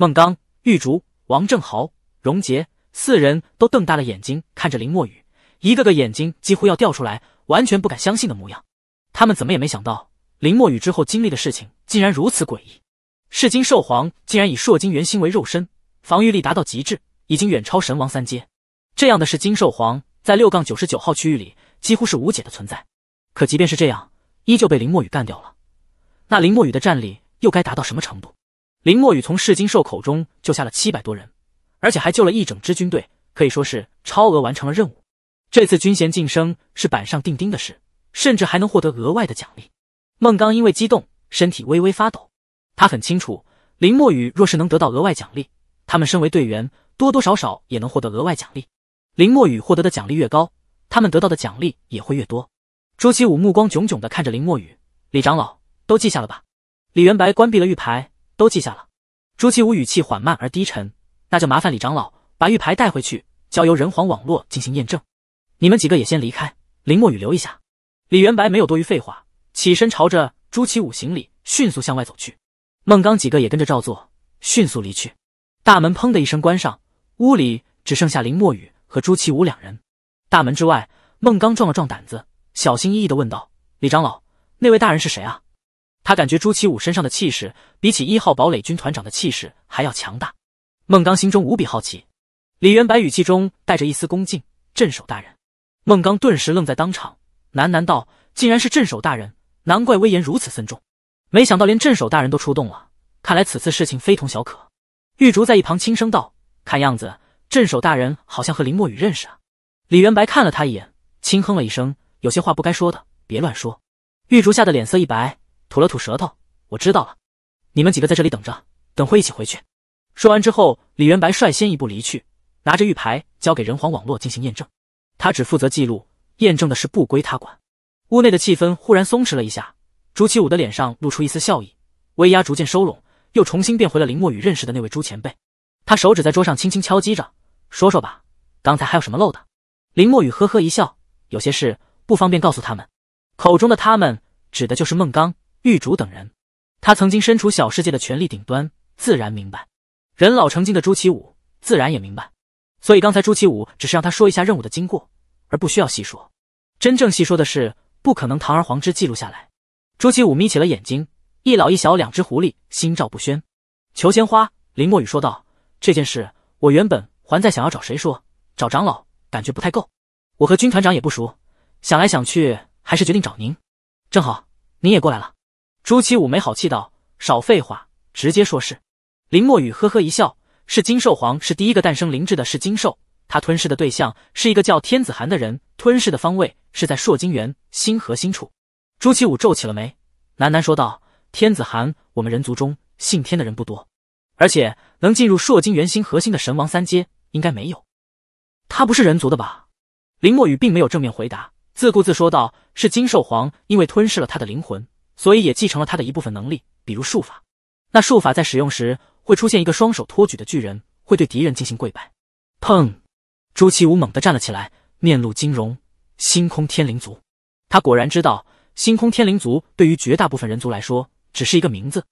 孟刚、玉竹、王正豪、荣杰四人都瞪大了眼睛看着林墨雨，一个个眼睛几乎要掉出来，完全不敢相信的模样。他们怎么也没想到，林墨雨之后经历的事情竟然如此诡异。噬金兽皇竟然以烁金元心为肉身，防御力达到极致，已经远超神王三阶。这样的是金兽皇，在六杠九十九号区域里几乎是无解的存在。可即便是这样，依旧被林墨雨干掉了。那林墨雨的战力又该达到什么程度？林墨雨从噬金兽口中救下了七百多人，而且还救了一整支军队，可以说是超额完成了任务。这次军衔晋升是板上钉钉的事，甚至还能获得额外的奖励。孟刚因为激动，身体微微发抖。他很清楚，林墨雨若是能得到额外奖励，他们身为队员，多多少少也能获得额外奖励。林墨雨获得的奖励越高，他们得到的奖励也会越多。朱七武目光炯炯地看着林墨雨：“李长老，都记下了吧？”李元白关闭了玉牌。都记下了。朱祁武语气缓慢而低沉，那就麻烦李长老把玉牌带回去，交由人皇网络进行验证。你们几个也先离开，林墨雨留一下。李元白没有多余废话，起身朝着朱祁武行礼，迅速向外走去。孟刚几个也跟着照做，迅速离去。大门砰的一声关上，屋里只剩下林墨雨和朱祁武两人。大门之外，孟刚壮了壮胆子，小心翼翼的问道：“李长老，那位大人是谁啊？”他感觉朱祁武身上的气势，比起一号堡垒军团长的气势还要强大。孟刚心中无比好奇。李元白语气中带着一丝恭敬：“镇守大人。”孟刚顿时愣在当场，喃喃道：“竟然是镇守大人，难怪威严如此森重。没想到连镇守大人都出动了，看来此次事情非同小可。”玉竹在一旁轻声道：“看样子镇守大人好像和林墨雨认识啊。”李元白看了他一眼，轻哼了一声：“有些话不该说的，别乱说。”玉竹吓得脸色一白。吐了吐舌头，我知道了，你们几个在这里等着，等会一起回去。说完之后，李元白率先一步离去，拿着玉牌交给人皇网络进行验证，他只负责记录，验证的事不归他管。屋内的气氛忽然松弛了一下，朱启武的脸上露出一丝笑意，威压逐渐收拢，又重新变回了林墨雨认识的那位朱前辈。他手指在桌上轻轻敲击着，说说吧，刚才还有什么漏的？林墨雨呵呵一笑，有些事不方便告诉他们。口中的他们指的就是孟刚。玉竹等人，他曾经身处小世界的权力顶端，自然明白。人老成精的朱祁武自然也明白，所以刚才朱祁武只是让他说一下任务的经过，而不需要细说。真正细说的是，不可能堂而皇之记录下来。朱祁武眯起了眼睛，一老一小两只狐狸心照不宣。裘千花，林墨雨说道：“这件事我原本还在想要找谁说，找长老感觉不太够，我和军团长也不熟，想来想去还是决定找您。正好您也过来了。”朱祁武没好气道：“少废话，直接说。”是林墨雨呵呵一笑：“是金兽皇，是第一个诞生灵智的，是金兽。他吞噬的对象是一个叫天子寒的人，吞噬的方位是在朔金元星核心处。”朱祁武皱起了眉，喃喃说道：“天子寒，我们人族中信天的人不多，而且能进入朔金元星核心的神王三阶应该没有。他不是人族的吧？”林墨雨并没有正面回答，自顾自说道：“是金兽皇，因为吞噬了他的灵魂。”所以也继承了他的一部分能力，比如术法。那术法在使用时会出现一个双手托举的巨人，会对敌人进行跪拜。砰！朱七武猛地站了起来，面露惊容。星空天灵族，他果然知道，星空天灵族对于绝大部分人族来说只是一个名字。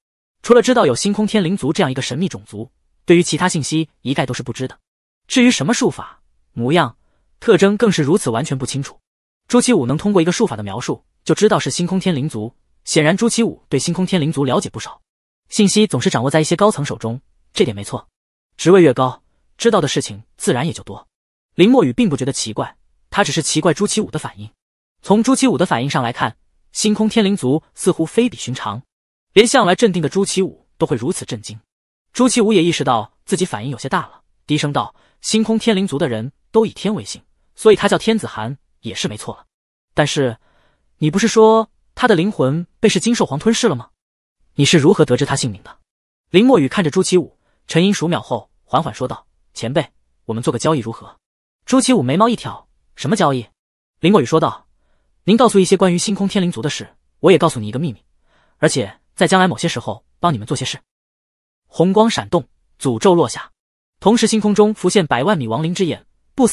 除了知道有星空天灵族这样一个神秘种族，对于其他信息一概都是不知的。至于什么术法、模样、特征，更是如此，完全不清楚。朱七武能通过一个术法的描述就知道是星空天灵族。显然朱祁武对星空天灵族了解不少，信息总是掌握在一些高层手中，这点没错。职位越高，知道的事情自然也就多。林墨雨并不觉得奇怪，他只是奇怪朱祁武的反应。从朱祁武的反应上来看，星空天灵族似乎非比寻常，连向来镇定的朱祁武都会如此震惊。朱祁武也意识到自己反应有些大了，低声道：“星空天灵族的人都以天为姓，所以他叫天子寒也是没错了。但是，你不是说？”他的灵魂被是金兽皇吞噬了吗？你是如何得知他姓名的？林墨雨看着朱祁武，沉吟数秒后，缓缓说道：“前辈，我们做个交易如何？”朱祁武眉毛一挑：“什么交易？”林墨雨说道：“您告诉一些关于星空天灵族的事，我也告诉你一个秘密，而且在将来某些时候帮你们做些事。”红光闪动，诅咒落下，同时星空中浮现百万米亡灵之眼。